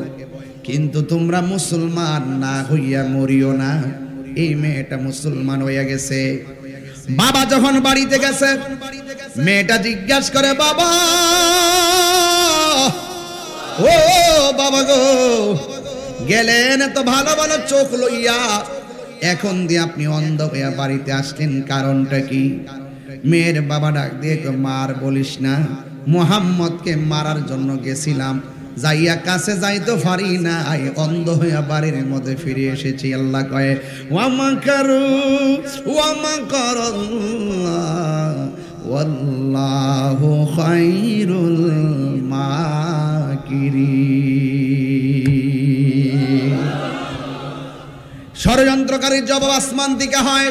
কিন্তু তোমরা মুসলমান না হইয়া মরিও না এই মেয়েটা মুসলমান হইয়া গেছে বাবা যখন বাড়িতে গেছে মেয়েটা জিজ্ঞাসা করে বাবা ও বাবা গো গেলেন এত ভালো ভালো চোখ লইয়া এখন দিয়ে আপনি অন্ধ হইয়া বাড়িতে আসলেন কারণটা কি মেয়ের বাবা ডাক দিয়ে মার বলিস না মোহাম্মদকে মারার জন্য গেছিলাম যাইয়া কাছে যাইতে পারি না আই অন্ধ হইয়া বাড়ির মধ্যে ফিরে এসেছি আল্লাহ কয়ে ওয়ামা কারু ওয়ামা কর খাইরুল মাকিরিন ষড়যন্ত্রকারীর জবাব আসমান দিকে হয়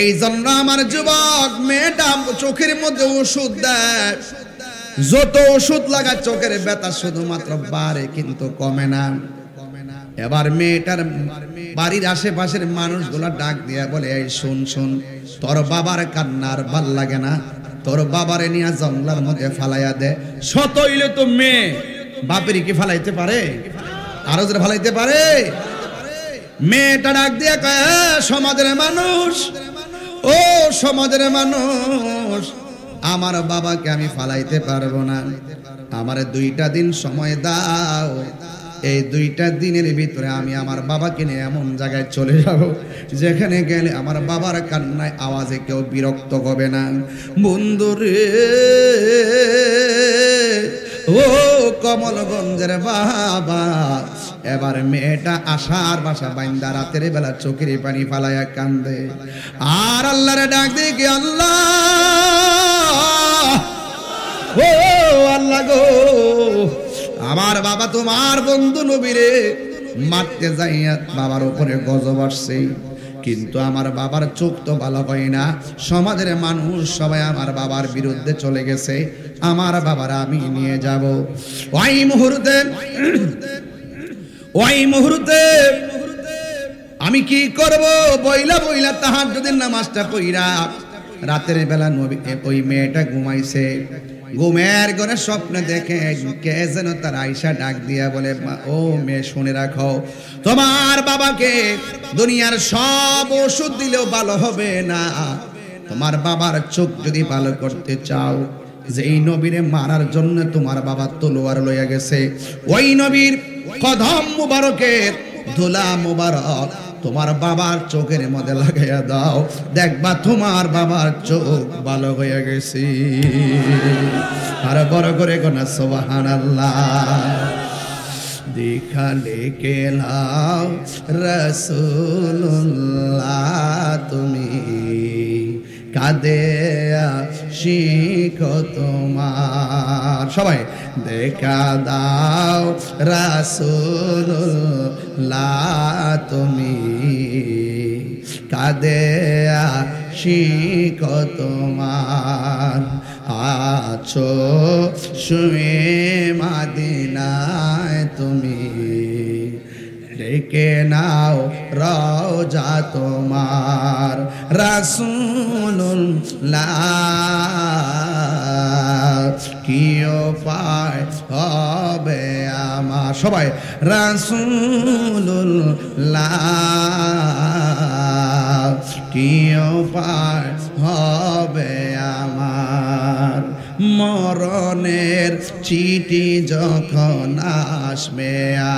এই জন্য আমার যুবক মেয়েটা চোখের মধ্যে ওষুধ দেয় যত ওষুধ লাগা চোখের ব্যথা শুধুমাত্র বাড়ে কিন্তু কমে না এবার মেয়েটার বাড়ির আশেপাশের মানুষগুলা ডাক দিয়া বলে এই শুন শুন তোর বাবার কান্নার ভাল লাগে না তোর বাবারে নিয়ে জঙ্গলার মধ্যে ফালাইয়া দে শত তো মেয়ে বাপের কি ফালাইতে পারে আরো ফালাইতে পারে মেয়েটা ডাক দিয়া কয় সমাজের মানুষ ও সমাজের মানুষ আমার বাবাকে আমি ফালাইতে পারবো না আমার দুইটা দিন সময় দাও এই দুইটা দিনের ভিতরে আমি আমার বাবাকে নিয়ে এমন জায়গায় চলে যাব যেখানে গেলে আমার বাবার কান্নায় আওয়াজে কেউ বিরক্ত হবে না বন্ধুরে ও কমলগঞ্জের বাবা এবার মেয়েটা আশার বাসা বাইন্দা রাতের বেলা চোখের পানি ফালায়া কান্দে আর আল্লাহরে ডাক দেখি আল্লাহ ও আল্লাহ গো আমার বাবা তোমার বন্ধু নবীরে মারতে যাইয়া বাবার উপরে গজব আসছে কিন্তু আমার বাবার চোখ তো ভালো হয় না সমাজের মানুষ সবাই আমার বাবার বিরুদ্ধে চলে গেছে আমার বাবার আমি নিয়ে যাব ওই মুহূর্তে ওই মুহূর্তে আমি কি করব বইলা বইলা তাহার যদি নামাজটা কইরা রাতের বেলা নবী ওই মেয়েটা ঘুমাইছে ঘুমের ঘরে স্বপ্ন দেখে কে যেন তার আইসা ডাক দিয়া বলে ও মেয়ে শুনে রাখো তোমার বাবাকে দুনিয়ার সব ওষুধ দিলেও ভালো হবে না তোমার বাবার চোখ যদি ভালো করতে চাও যে এই নবীরে মারার জন্য তোমার বাবা তলোয়ার লইয়া গেছে ওই নবীর কদম মুবারকের ধুলা মুবারক তোমার বাবার চোখের মধ্যে লাগাইয়া দাও দেখবা তোমার বাবার চোখ ভালো হয়ে গেছি আর বড় করে গোনা সোবাহান আল্লাহ दिखा রসুল্লাহ তুমি কাঁদে শিখ তোমার সবাই দেখা দাও রাসুল তুমি কাঁদে শিখ তোমার আছো শুয়ে মাদিনায় তুমি ডেকে নাও রওজা তোমার রাসুল কিও পায় হবে আমার সবাই রাসুল কিও পায় হবে আমার মরণের চিঠি যখন আসবে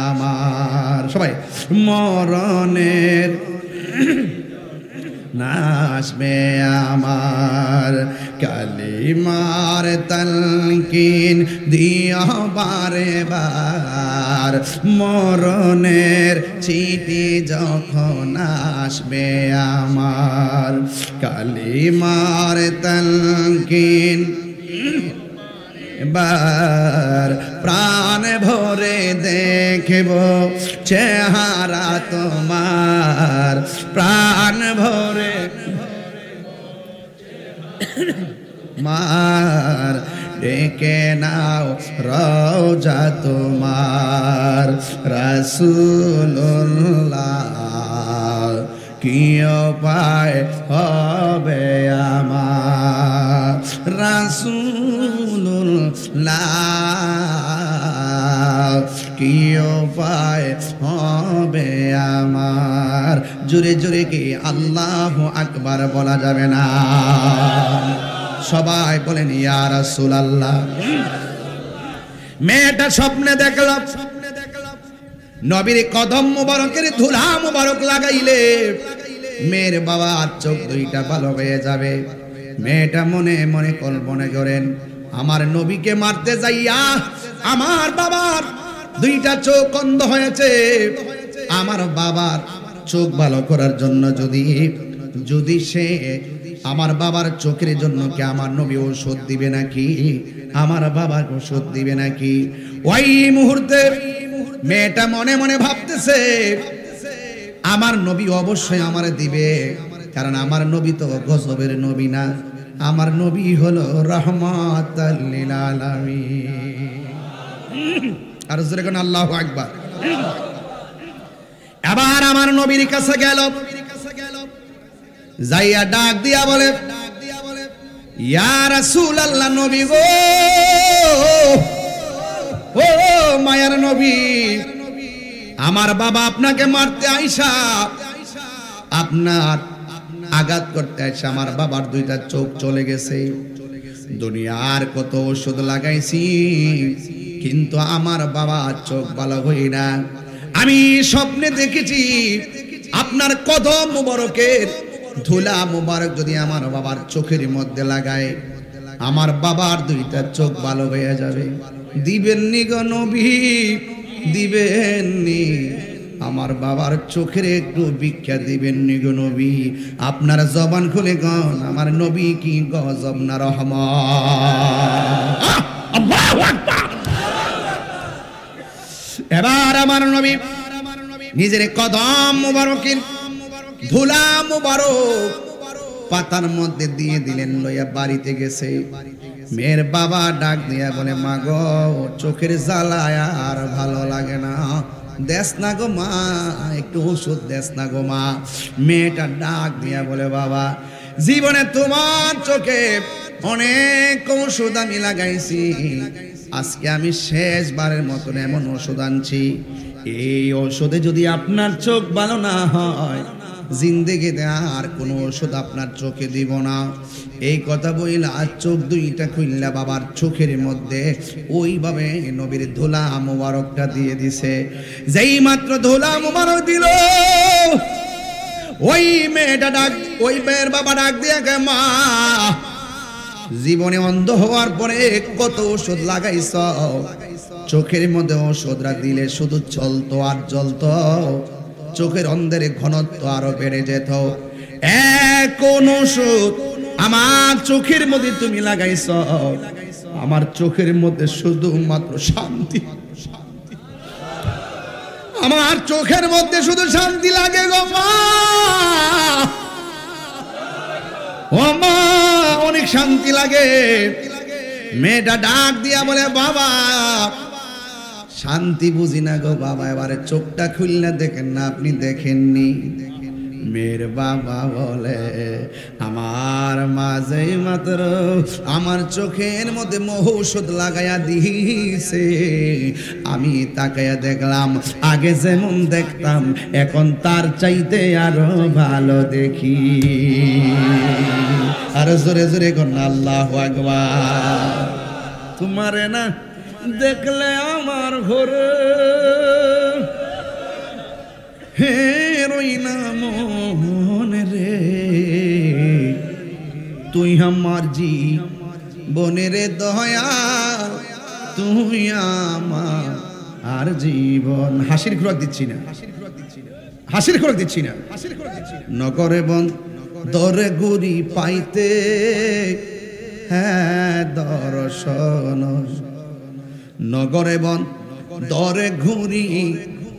আমার সবাই মরণের নাসবে আমার কালিমার তলকিন দিও বারে বার মরণের চিঠি যখন আসবে আমার কালিমার তলকিন বার প্রাণ ভরে দেখব চেহারা তোমার প্রাণ ভরে মার ডেকে নাও রওজা তোমার রসুল্লাহ কিয় পায় হবে আমার রাসুল্লাহ কিয় পায় হবে আমার জোরে জোরে কি আল্লাহ আকবার বলা যাবে না সবাই বলেন ইয়া রাসুল আল্লাহ মেয়েটা স্বপ্নে দেখলাম নবীর কদম মুবারকের ধুলা মুবারক লাগাইলে মেয়ের বাবা চোখ দুইটা ভালো হয়ে যাবে মেয়েটা মনে মনে কল্পনা করেন আমার নবীকে মারতে যাইয়া আমার বাবার দুইটা চোখ অন্ধ হয়েছে আমার বাবার চোখ ভালো করার জন্য যদি যদি সে আমার বাবার চোখের জন্য কি আমার নবী ওষুধ দিবে নাকি আমার বাবার ওষুধ দিবে নাকি ওই মুহূর্তে মেয়েটা মনে মনে ভাবতেছে আমার নবী অবশ্যই আমার দিবে কারণ আমার নবী তো গজবের নবী না আমার নবী হলো রহমত আর জোরে কোন আল্লাহ একবার এবার আমার নবীর কাছে গেল যাইয়া ডাক দিয়া বলে ইয়া রাসূল আল্লাহ নবী গো ও মায়ার নবী আমার বাবা আপনাকে মারতে আইসা আপনার আঘাত করতে আইসা আমার বাবার দুইটা চোখ চলে গেছে দুনিয়ার কত ওষুধ লাগাইছি কিন্তু আমার বাবা চোখ ভালো হই না আমি স্বপ্নে দেখেছি আপনার কদম মুবারকের ধুলা মুবারক যদি আমার বাবার চোখের মধ্যে লাগায় আমার বাবার দুইটা চোখ ভালো হয়ে যাবে নি গো নবী নি আমার বাবার চোখের একটু ভিক্ষা দিবেন গো নবী আপনার জবান খুলে গন আমার নবী কি গজব না রহম এবার আমার নবী নিজের কদম মুবারকের ধুলা মুবারক পাতার মধ্যে দিয়ে দিলেন লইয়া বাড়িতে গেছে মেয়ের বাবা ডাক দিয়া বলে মা গো চোখের জ্বালায় আর ভালো লাগে না দেশ না গো মা একটু ওষুধ দেশ না গো মা মেয়েটা ডাক দিয়া বলে বাবা জীবনে তোমার চোখে অনেক ওষুধ আমি লাগাইছি আজকে আমি শেষবারের মতন এমন ওষুধ আনছি এই ওষুধে যদি আপনার চোখ ভালো না হয় জিন্দেগিতে আর কোনো ওষুধ আপনার চোখে দিব না এই কথা বইলা আর চোখ দুইটা খুললা বাবার চোখের মধ্যে ওইভাবে নবীর ধোলা মোবারকটা দিয়ে দিছে যেই মাত্র ধোলা মোবারক দিল ওই মেয়েটা ডাক ওই মেয়ের বাবা ডাক দিয়ে মা জীবনে অন্ধ হওয়ার পরে কত ওষুধ লাগাইছ চোখের মধ্যে ওষুধরা দিলে শুধু চলতো আর চলতো চোখের অন্ধের ঘনত্ব আরো বেড়ে যেত কোন আমার চোখের মধ্যে তুমি লাগাইছ আমার চোখের মধ্যে শুধুমাত্র শান্তি আমার চোখের মধ্যে শুধু শান্তি লাগে গো মা অনেক শান্তি লাগে মেয়েটা ডাক দিয়া বলে বাবা শান্তি বুঝি না গো বাবা এবারে চোখটা খুললে দেখেন না আপনি দেখেননি মেয়ের বাবা বলে আমার মাঝে মাত্র আমার চোখের মধ্যে মহৌষধ লাগাইয়া দিছে আমি তাকাইয়া দেখলাম আগে যেমন দেখতাম এখন তার চাইতে আরো ভালো দেখি আরো জোরে জোরে কন্যা আল্লাহ আকবার তোমারে না দেখলে আমার ঘরে হে রইনা মন রে তুই আমার জি রে দয়া তুই আমার আর জীবন হাসির খোরাক দিচ্ছি না হাসির খোরাক দিচ্ছি না নগরে বন দরে গুড়ি পাইতে হ্যাঁ দর্শন নগরে বন দরে ঘুরি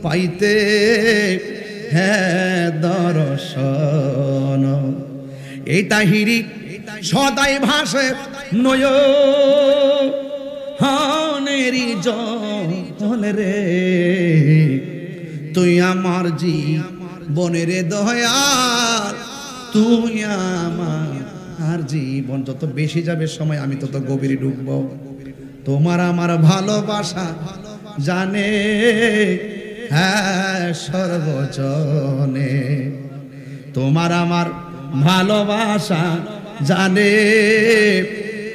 পাইতে হ্যাঁ দর্শন এই তাহিরি সদাই ভাসে নয় হনেরি জল রে তুই আমার জি বনের দয়াল তুই আমার জীবন যত বেশি যাবে সময় আমি তত গভীরে ডুববো তোমার আমার ভালোবাসা জানে হ্যাঁ সর্বজনে তোমার আমার ভালোবাসা জানে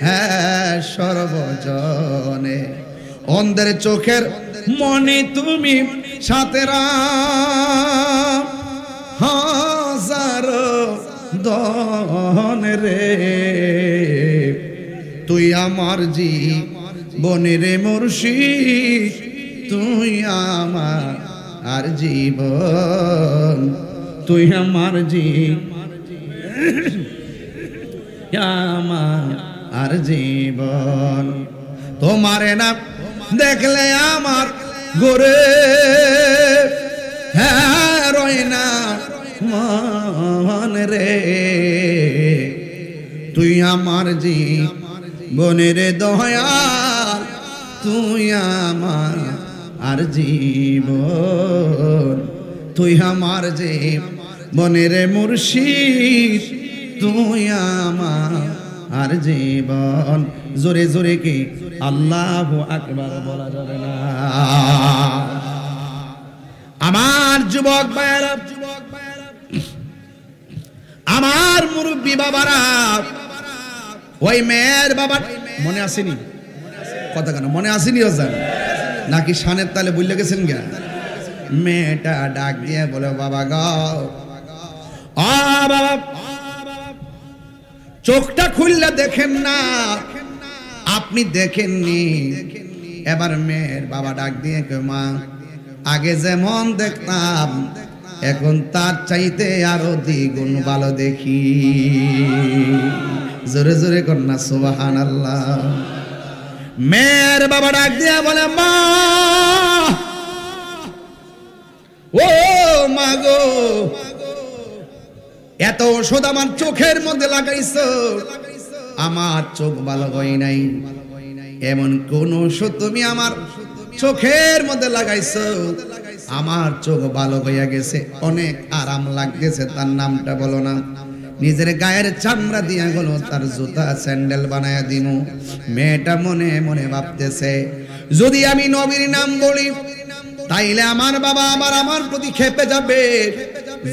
হ্যাঁ সর্বজনে অন্ধের চোখের মনে তুমি সাথে হাজার দন রে তুই আমার জীব বনেরে মর্ষি তুই আমার আর জীবন তুই আমার জি আমার আর জীবন তোমার না দেখলে আমার গোরে হ্যাঁ রয় না মন রে তুই আমার জি বনের দয়া তুই আমার আর জীব তুই আমার যে মনের মুর্শিদ তুই আমার আর জীবন জোরে জোরে কি আল্লাহ আকবার বলা যাবে না আমার যুবক যুবক আমার মুরব্বী বাবারা ওই মেয়ের বাবা মনে আসেনি কথা কেন মনে আসেনি হাসান নাকি সানের তালে বুঝলে গেছেন গে মেয়েটা ডাক দিয়ে বলে বাবা গাও চোখটা খুললে দেখেন না আপনি দেখেননি এবার মেয়ের বাবা ডাক দিয়ে মা আগে যেমন দেখতাম এখন তার চাইতে আরো দ্বিগুণ ভালো দেখি জোরে জোরে কন্যা সুবাহান আল্লাহ মেয়ের বাবা ডাক দিয়া বলে মা ও মা গো এত ওষুধ আমার চোখের মধ্যে লাগাইছ আমার চোখ ভালো হয় নাই এমন কোন ওষুধ তুমি আমার চোখের মধ্যে লাগাইছ আমার চোখ ভালো হইয়া গেছে অনেক আরাম লাগতেছে তার নামটা বলো না নিজের গায়ের চামড়া দিয়া গেল তার জুতা স্যান্ডেল বানায় দিমু মেয়েটা মনে মনে ভাবতেছে যদি আমি নবীর নাম বলি তাইলে আমার বাবা আবার আমার প্রতি খেপে যাবে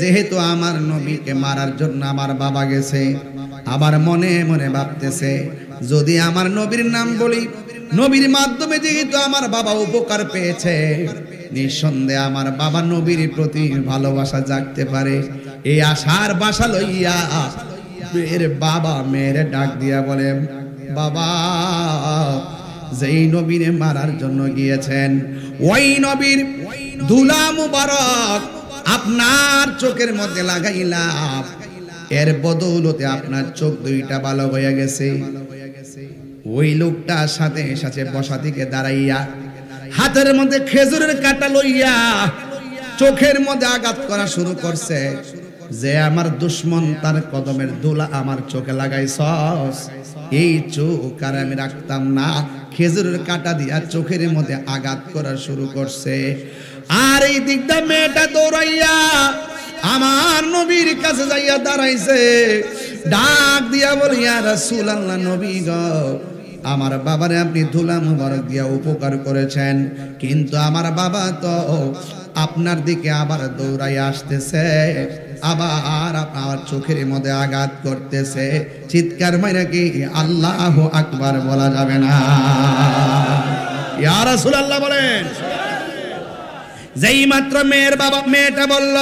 যেহেতু আমার নবীকে মারার জন্য আমার বাবা গেছে আবার মনে মনে ভাবতেছে যদি আমার নবীর নাম বলি নবীর মাধ্যমে যেহেতু আমার বাবা উপকার পেয়েছে নিঃসন্দেহে আমার বাবা নবীর প্রতি ভালোবাসা জাগতে পারে এই আশার বাসা লইয়া মেয়ের বাবা মেয়ের ডাক দিয়া বলে বাবা যেই নবীনে মারার জন্য গিয়েছেন ওই নবীর দুলা মুবারক আপনার চোখের মধ্যে লাগাইলাম এর বদৌলতে আপনার চোখ দুইটা ভালো হয়ে গেছে ওই লোকটা সাথে সাথে বসা থেকে দাঁড়াইয়া হাতের মধ্যে খেজুরের কাটা লইয়া চোখের মধ্যে আঘাত করা শুরু করছে যে আমার দুশ্মন তার কদমের দোলা আমার চোখে লাগাইছ এই চোখ আর আমি রাখতাম না খেজুরের কাটা দিয়া চোখের মধ্যে আঘাত করা শুরু করছে আর এই দিকটা মেয়েটা দৌড়াইয়া আমার নবীর কাছে যাইয়া দাঁড়াইছে ডাক দিয়া বলিয়া রাসুল আল্লাহ নবী গ আমার বাবারে আপনি ধুলা মুবারক দিয়া উপকার করেছেন কিন্তু আমার বাবা তো আপনার দিকে আবার দৌড়াই আসতেছে আবার আপনার চোখের মধ্যে আঘাত করতেছে চিৎকার মাই নাকি আল্লাহ আকবার বলা যাবে না ইয়ার আসুল আল্লাহ বলেন যেই মাত্র মেয়ের বাবা মেয়েটা বলল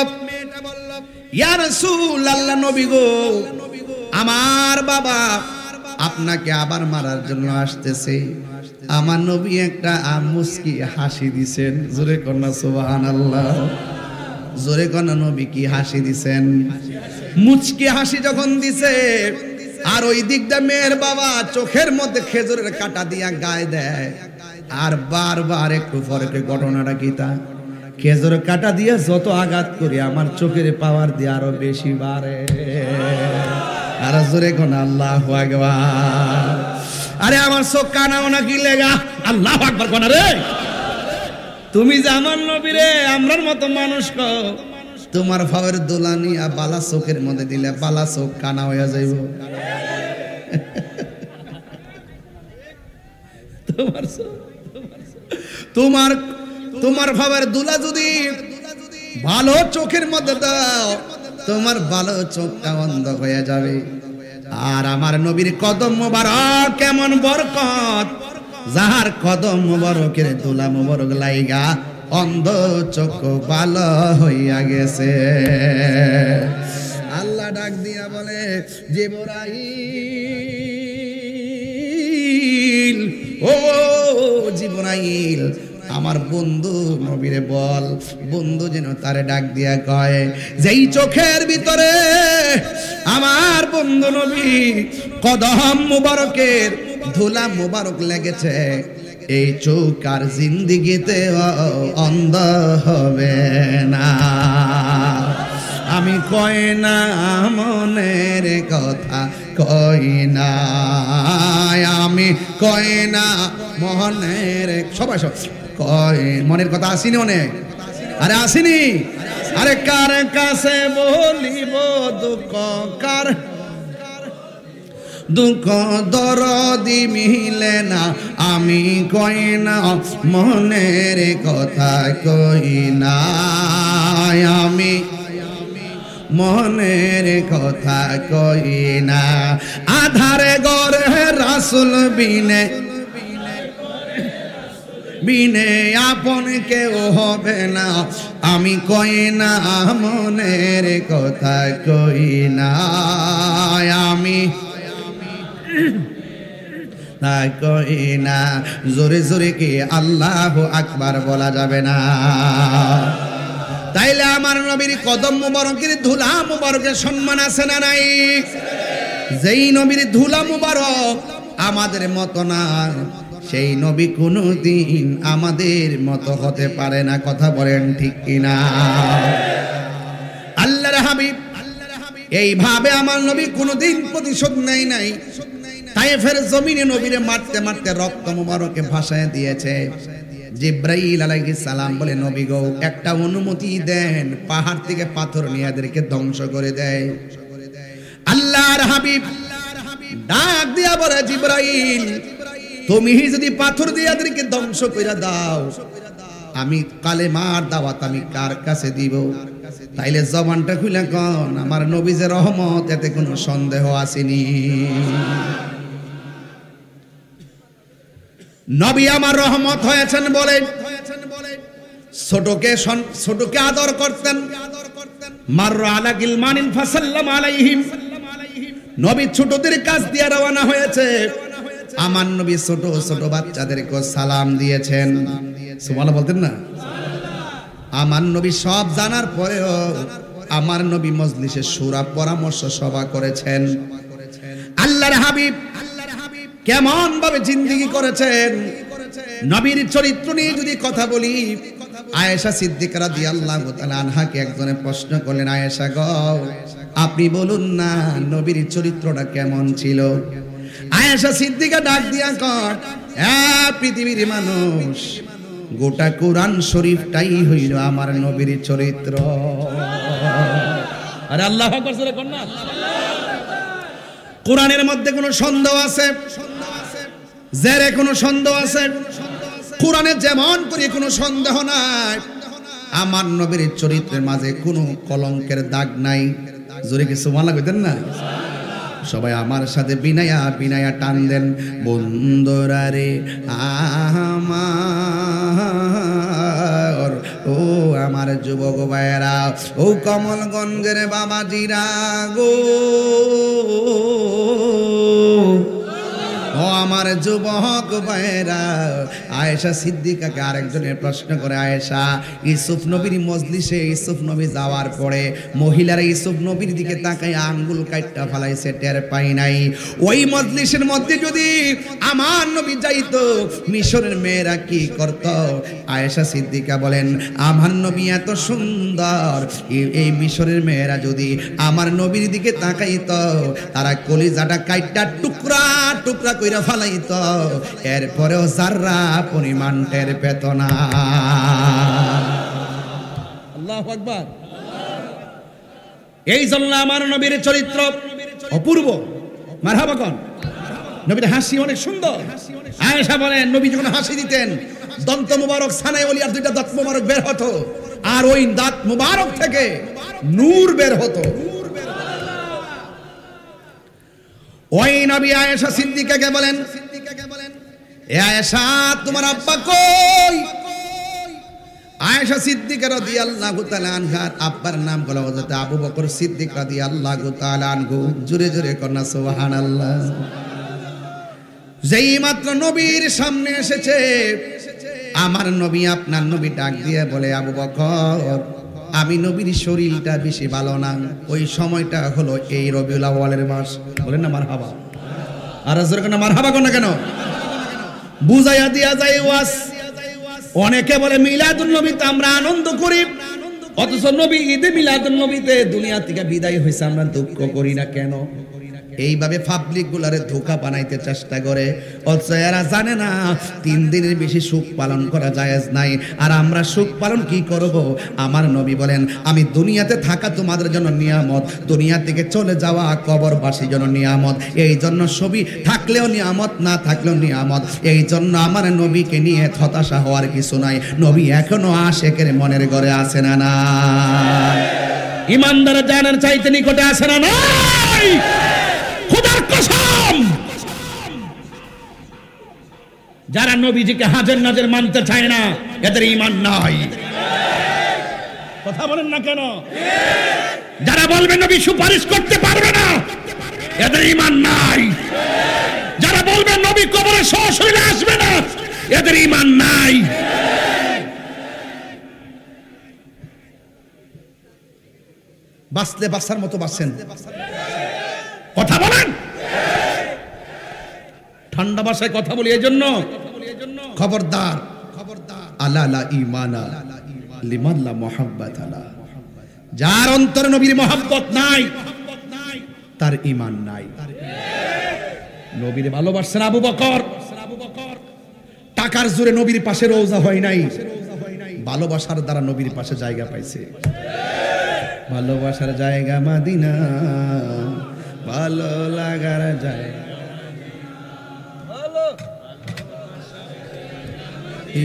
ইয়ার সুল আল্লাহ নবী গো আমার বাবা আপনাকে আবার মারার জন্য আসতেছে আমার নবী একটা মুস্কি হাসি দিছেন জোরে কন্যা সুবাহ আল্লাহ জোরে কনা নবী কি হাসি দিছেন মুচকি হাসি যখন দিছে আর ওই দিকটা মেয়ের বাবা চোখের মধ্যে খেজুরের কাটা দিয়া গায়ে দেয় আর বারবার একটু ফরকে ঘটনাটা কি তা খেজুর কাটা দিয়ে যত আঘাত করি আমার চোখের পাওয়ার দিয়ে আরো বেশি বাড়ে আর জোরে কোন আল্লাহ আরে আমার চোখ কানাও নাকি লেগা আল্লাহ আকবর কোনা রে তুমি যে আমার নবীরে আমরার মতো মানুষ ক তোমার ভাবের দোলা নিয়া বালা চোখের মধ্যে দিলে বালা চোখ কানা হইয়া যাইব তোমার তোমার তোমার ভাবের দোলা যদি ভালো চোখের মধ্যে দাও তোমার ভালো চোখটা অন্ধ হয়ে যাবে আর আমার নবীর কদম মোবারক কেমন বরকত যাহার কদম মোবারকের তোলা মোবারক লাইগা অন্ধ চোখ ভালো হইয়া গেছে আল্লাহ ডাক দিয়া বলে যে ও জীবনাইল আমার বন্ধু নবীরে বল বন্ধু যেন তারে ডাক দিয়া কয় যেই চোখের ভিতরে আমার বন্ধু নবী কদম মুবারকের ধুলা মুবারক লেগেছে এই চোখ আর জিন্দিগিতে অন্ধ হবে না আমি কয় না মনের কথা কই না আমি কয় না মনের সবাই সব মনের কথা আসিনি অনেক আরে আসিনি আরে কার কাছে বলিব দুঃখ কার দুঃখ দরদি মিলে না আমি কই না মনের কথা কই না আমি মনের কথা কই না আধারে গড়ে রাসুল বিনে বিনে আপন কেউ হবে না আমি কই না মনের কথা কই না আমি কই না জোরে জোরে কি আল্লাহ আকবার বলা যাবে না তাইলে আমার নবীর কদম মুবারকের ধুলা মুবারকের সম্মান আছে না নাই যেই নবীর ধুলা মুবারক আমাদের মত না সেই নবী কোনো দিন আমাদের মতো হতে পারে না কথা বলেন ঠিক কিনা আল্লাহর হাবিব এইভাবে আমার নবী কোনোদিন প্রতিশোধ নেই নাই তাইফের জমিনে নবীরে মারতে মারতে রক্ত মুবারকে ভাসায় দিয়েছে জিব্রাইল আলাইহিস সালাম বলে নবী গো একটা অনুমতি দেন পাহাড় থেকে পাথর নিয়ে এদেরকে ধ্বংস করে দেয় আল্লাহর হাবিব ডাক দিয়া বলে জিব্রাইল তুমি যদি পাথর দিয়ে এদেরকে ধ্বংস করে দাও আমি কালে মার দাওয়াত আমি কার কাছে দিব তাইলে জবানটা খুলে কন আমার নবীজের রহমত এতে কোনো সন্দেহ আসেনি নবী আমার রহমত হয়েছেন বলে ছোটকে ছোটকে আদর করতেন মার আলা গিলমানিন ফাসাল্লাম আলাইহিম নবী ছোটদের কাছ দিয়ে রওনা হয়েছে আমার নবী ছোট ছোট বাচ্চাদেরকে সালাম দিয়েছেন সুমালা বলতেন না আমার নবী সব জানার পরেও আমার নবী মজলিসে সুরা পরামর্শ সভা করেছেন আল্লাহর হাবিব কেমন ভাবে জিন্দিগি করেছেন নবীর চরিত্র নিয়ে যদি কথা বলি আয়েশা সিদ্দিক রাদিয়াল্লাহু তাআলা আনহাকে একজনে প্রশ্ন করলেন আয়েশা গো আপনি বলুন না নবীর চরিত্রটা কেমন ছিল আয়েশা সিদ্দিকা ডাক দিয়া কর পৃথিবীর মানুষ গোটা কোরআন শরীফটাই হইল আমার নবীর চরিত্র আরে আল্লাহ কোরআনের মধ্যে কোন সন্দেহ আছে জেরে কোন সন্দেহ আছে কোরআনে যেমন করে কোনো সন্দেহ নাই আমার নবীর চরিত্রের মাঝে কোনো কলঙ্কের দাগ নাই জোরে কিছু মালা কইতেন না সবাই আমার সাথে বিনায়া বিনায়া টান দেন বন্ধুরা রে আমার ও আমার যুবক ভাইয়েরা ও কমলগঞ্জের বাবাজিরা গো ও আমার যুবক ভাইয়েরা আয়েশা সিদ্দিকাকে আরেকজনের প্রশ্ন করে আয়েশা ইসুফ নবীর মজলিসে ইসুফ নবী যাওয়ার পরে মহিলারা ইসুফ নবীর দিকে তাকাই আঙ্গুল কাটটা ফালাইছে টের পাই নাই ওই মজলিসের মধ্যে যদি আমার নবী যাইতো মিশরের মেয়েরা কি করত আয়েশা সিদ্দিকা বলেন আমার নবী এত সুন্দর এই মিশরের মেয়েরা যদি আমার নবীর দিকে তাকাইত তারা কলিজাটা কাইটটা টুকরা টুকরা কইরা ফালাইত এরপরেও সাররা পরিমাণ টের পেত না আল্লাহ আকবার এই জন্য আমার নবীর চরিত্র অপূর্ব মারহাবাগন নবীর হাসি অনেক সুন্দর আয়েশা বলেন নবী যখন হাসি দিতেন দন্ত মুবারক সানাই বলি আর দুইটা দাঁত মুবারক বের হতো আর ওই দাঁত মুবারক থেকে নূর বের হতো ওই নবী আয়েশা সিদ্দিকাকে বলেন সিদ্দিকাকে বলেন এ আয়েশা তোমার আব্বা কই আয়েশা সিদ্দিক রাদি আল্লাহ আনহার আব্বার নাম হলো হযরত আবু বকর সিদ্দিক রাদি আল্লাহ আনহু জোরে জোরে কন্যা সুবহানাল্লাহ যেই মাত্র নবীর সামনে এসেছে আমার নবী আপনার নবী ডাক দিয়ে বলে আবু বকর আমি নবীর শরীরটা বেশি ভালো না ওই সময়টা হলো এই রবিউল আওয়ালের মাস বলেন না মার হাবা আর জোরে কেন মার হাবা কেন কেন বুঝাইয়া দিয়া যায় ওয়াস অনেকে বলে মিলাদুল নবীতে আমরা আনন্দ করি অথচ নবী ঈদে মিলাদুল নবীতে দুনিয়া থেকে বিদায় হয়েছে আমরা দুঃখ করি না কেন এইভাবে পাবলিক গুলারে ধোকা বানাইতে চেষ্টা করে অচয়ারা জানে না তিন দিনের বেশি সুখ পালন করা জায়েজ নাই আর আমরা সুখ পালন কি করব আমার নবী বলেন আমি দুনিয়াতে থাকা তোমাদের জন্য নিয়ামত দুনিয়া থেকে চলে যাওয়া বাসী জন্য নিয়ামত এই জন্য ছবি থাকলেও নিয়ামত না থাকলেও নিয়ামত এই জন্য আমার নবীকে নিয়ে হতাশা হওয়ার কিছু নাই নবী এখনো আশেকের মনের ঘরে আসে না না ইমানদার জানার চাইতে নিকটে আসে না না যারা নবীজিকে হাজের নাজের মানতে চায় না এদের ইমান নাই কথা বলেন না কেন যারা বলবে নবী সুপারিশ করতে পারবে না এদের ইমান নাই যারা বলবে নবী কবরে সশরীরে আসবে না এদের ইমান নাই বাঁচলে বাঁচার মতো বাঁচেন কথা বলেন ঠান্ডা ভাষায় কথা বলি এই জন্য খবরদার আলালা ইমানা লিমাল্লা মোহাব্বাত আলা যার অন্তরে নবীর মহাব্বত নাই তার ইমান নাই নবীর ভালোবাসছেন আবু বকর টাকার জুড়ে নবীর পাশে রোজা হয় নাই ভালোবাসার দ্বারা নবীর পাশে জায়গা পাইছে ভালোবাসার জায়গা মাদিনা ভালো লাগার যায়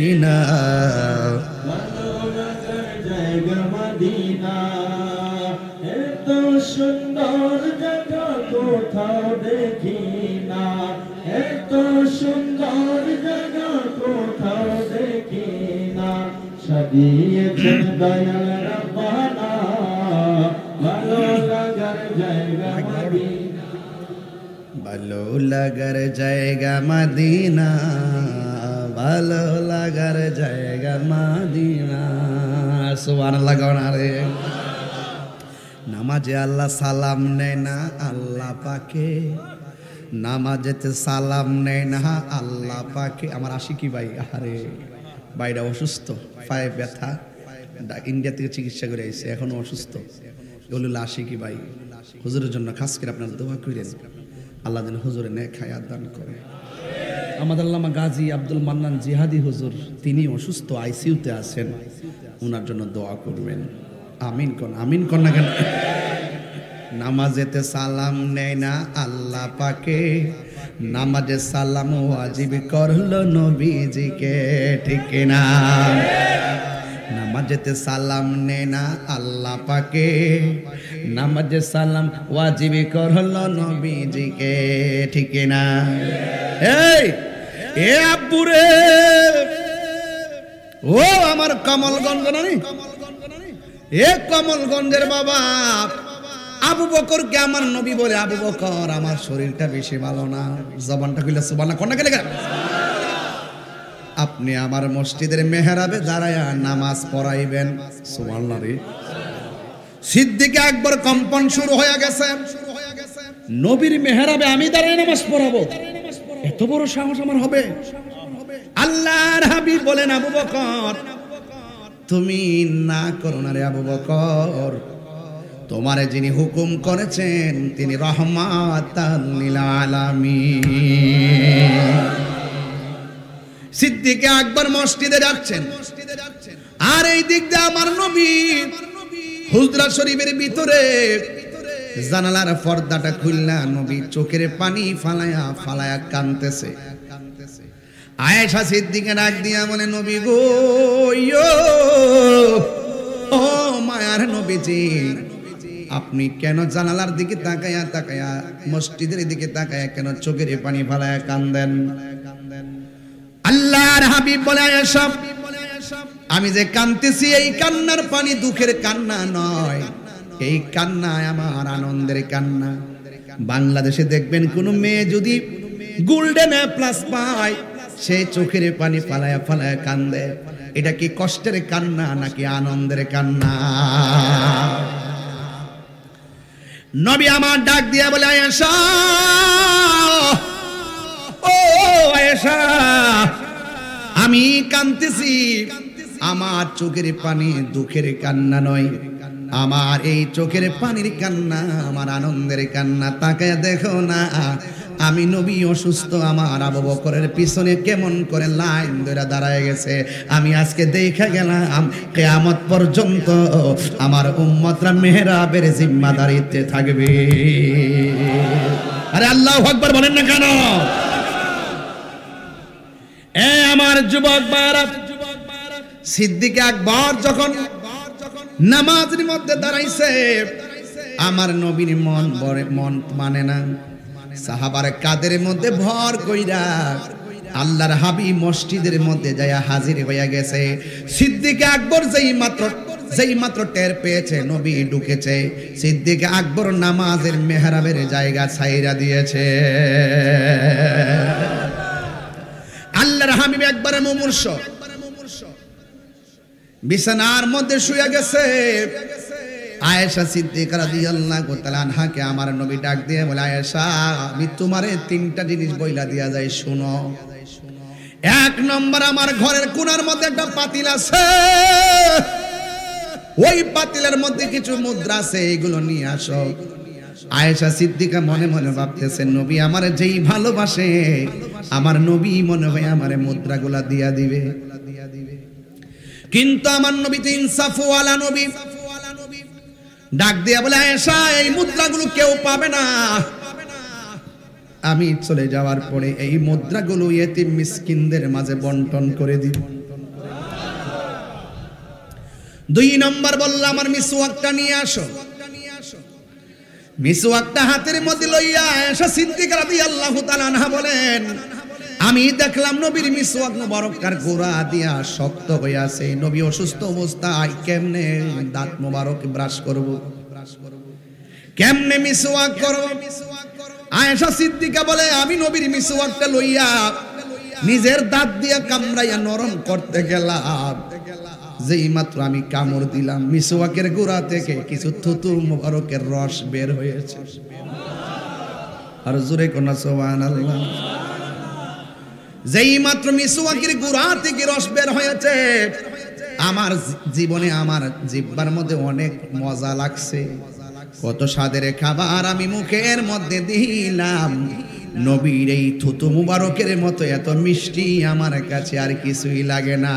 ইনা ভালো লাগার জায়গা মদিনা এত সুন্দর জায়গা কোথাও দেখি না এত সুন্দর জায়গা কোথাও দেখি না সাজিয়েছেন দয়াল রব্বানা ভালো লাগার জায়গা মাদিনা ভালো লাগার জায়গা মাদিনা সোয়ান লাগানা আরে নামাজে আল্লাহ সালাম নেয় না আল্লাহ পাকে নামাজেতে সালাম নেয় না আল্লাহ পাকে আমার আসি কি ভাই আরে বাইরে অসুস্থ পায়ে ব্যথা ইন্ডিয়া থেকে চিকিৎসা করে আইসে এখনো অসুস্থ এগুলো আসি কি ভাই হুজুরের জন্য খাস করে আপনার দোয়া করেন আল্লাহ যেন হুজুরে নে খায়াত দান করে আমাদের আল্লামা গাজী আব্দুল মান্নান জিহাদি হুজুর তিনি অসুস্থ আইসিউতে আছেন ওনার জন্য দোয়া করবেন আমিন কন আমিন কন না কেন নামাজেতে সালাম নেয় না আল্লাহ পাকে নামাজে সালাম ওয়াজিব করল নবীজিকে ঠিক না নামাজেতে সালাম নে না আল্লাহ পাকে নামাজে সালাম ওয়াজিবি করল নবীজিকে ঠিক না এই এ আব্বুরে ও আমার কমলগঞ্জ নানি এ কমলগঞ্জের বাবা আবু বকরকে আমার নবী বলে আবু বকর আমার শরীরটা বেশি ভালো না জবানটা কইলা সুবানা কন্যা গেলে আপনি আমার মসজিদের মেহরাবে দাঁড়ায় নামাজ পড়াইবেন সুমাল্লারে সিদ্দিকে একবার কম্পন শুরু হয়ে গেছে নবীর মেহরাবে আমি দাঁড়ায় নামাজ পড়াবো এত বড় সাহস আমার হবে আল্লাহর হাবিব বলেন আবু বকর তুমি না করো না রে আবু বকর তোমারে যিনি হুকুম করেছেন তিনি রহমাত আলামিন সিদ্দিকে আকবর মসজিদে ডাকছেন আর এই দিক দিয়ে আমার নবী হুজরা শরীফের ভিতরে জানালার পর্দাটা খুললা নবী চোখের পানি ফালায়া ফালায়া কানতেছে আয়েশা সিদ্দিকে ডাক দিয়া বলে নবী গো ও মায়ার নবীজি আপনি কেন জানালার দিকে তাকায়া তাকায়া মসজিদের দিকে তাকায়া কেন চোখের পানি ফালায়া কান্দেন কান্দেন আল্লাহর হাবিব বলে এসব আমি যে কান্দতেছি এই কান্নার পানি দুঃখের কান্না নয় এই কান্না আমার আনন্দের কান্না বাংলাদেশে দেখবেন কোন মেয়ে যদি গোল্ডেন প্লাস পায় সে চোখের পানি পালায় ফালায় কান্দে এটা কি কষ্টের কান্না নাকি আনন্দের কান্না নবী আমার ডাক দিয়া বলে আয়েশা ও আয়েশা আমি কান্দতেছি আমার চোখের পানি দুঃখের কান্না নয় আমার এই চোখের পানির কান্না আমার আনন্দের কান্না তাকে দেখো না আমি নবী অসুস্থ আমার আবু বকরের পিছনে কেমন করে লাইন ধরে দাঁড়ায় গেছে আমি আজকে দেখা গেলাম কেয়ামত পর্যন্ত আমার উম্মতরা মেহরাবের জিম্মাদারিতে থাকবে আরে আল্লাহ আকবার বলেন না কেন আমার যুবক ভাইরা সিদ্দিক একবার যখন নামাজের মধ্যে দাঁড়াইছে আমার নবীর মন বড় মন মানে না সাহাবার কাদের মধ্যে ভর কইরা আল্লাহর হাবি মসজিদের মধ্যে যাইয়া হাজির হইয়া গেছে সিদ্দিক আকবর যেই মাত্র যেই মাত্র টের পেয়েছে নবী ঢুকেছে সিদ্দিক আকবর নামাজের মেহরাবের জায়গা ছাইরা দিয়েছে আল্লাহর হাবিব একবারে মুমূর্ষ বিছানার মধ্যে শুয়ে গেছে আয়েশা সিদ্দিক রাদিয়াল্লাহু তাআলা আনহাকে আমার নবী ডাক দিয়ে বলে আয়েশা আমি তোমারে তিনটা জিনিস বইলা দিয়া যাই শুনো এক নম্বর আমার ঘরের কোণার মধ্যে একটা পাতিল আছে ওই পাতিলের মধ্যে কিছু মুদ্রা আছে এগুলো নিয়ে আসো আয়েশা সিদ্দিকা মনে মনে ভাবতেছে নবী আমার যেই ভালোবাসে আমার নবী মনে হয় আমার মুদ্রা গুলা দিয়া দিবে কিন্তু আমার নবী তো ইনসাফওয়ালা নবী ডাক দিয়া বলে এসা এই মুদ্রা গুলো কেউ পাবে না আমি চলে যাওয়ার পরে এই মুদ্রাগুলো এতিম মিসকিনদের মাঝে বন্টন করে দিব দুই নম্বর বলল আমার মিসওয়াকটা নিয়ে আসো মিসওয়াকটা হাতের মধ্যে লইয়া এসা সিদ্দিক রাদিয়াল্লাহু তাআলা বলেন আমি দেখলাম নবীর মিসওয়াক মোবারকটার গোড়া দিয়া শক্ত হয়ে আছে নবী অসুস্থ অবস্থায় কেমনে দাঁত মোবারক ব্রাশ করব কেমনে মিসওয়াক করব আয়েশা সিদ্দিকা বলে আমি নবীর মিসওয়াকটা লইয়া নিজের দাঁত দিয়া কামড়াইয়া নরম করতে গেলাম যেই মাত্র আমি কামড় দিলাম মিসওয়াকের গোড়া থেকে কিছু থুতু মোবারকের রস বের হয়েছে আর জোরে কোনা সোবান আল্লাহ যেই মাত্র মিসুয়াকির গুড়া থেকে রস বের হয়েছে আমার জীবনে আমার জিব্বার মধ্যে অনেক মজা লাগছে কত স্বাদের খাবার আমি মুখের মধ্যে দিলাম নবীর এই থুতু মুবারকের মতো এত মিষ্টি আমার কাছে আর কিছুই লাগে না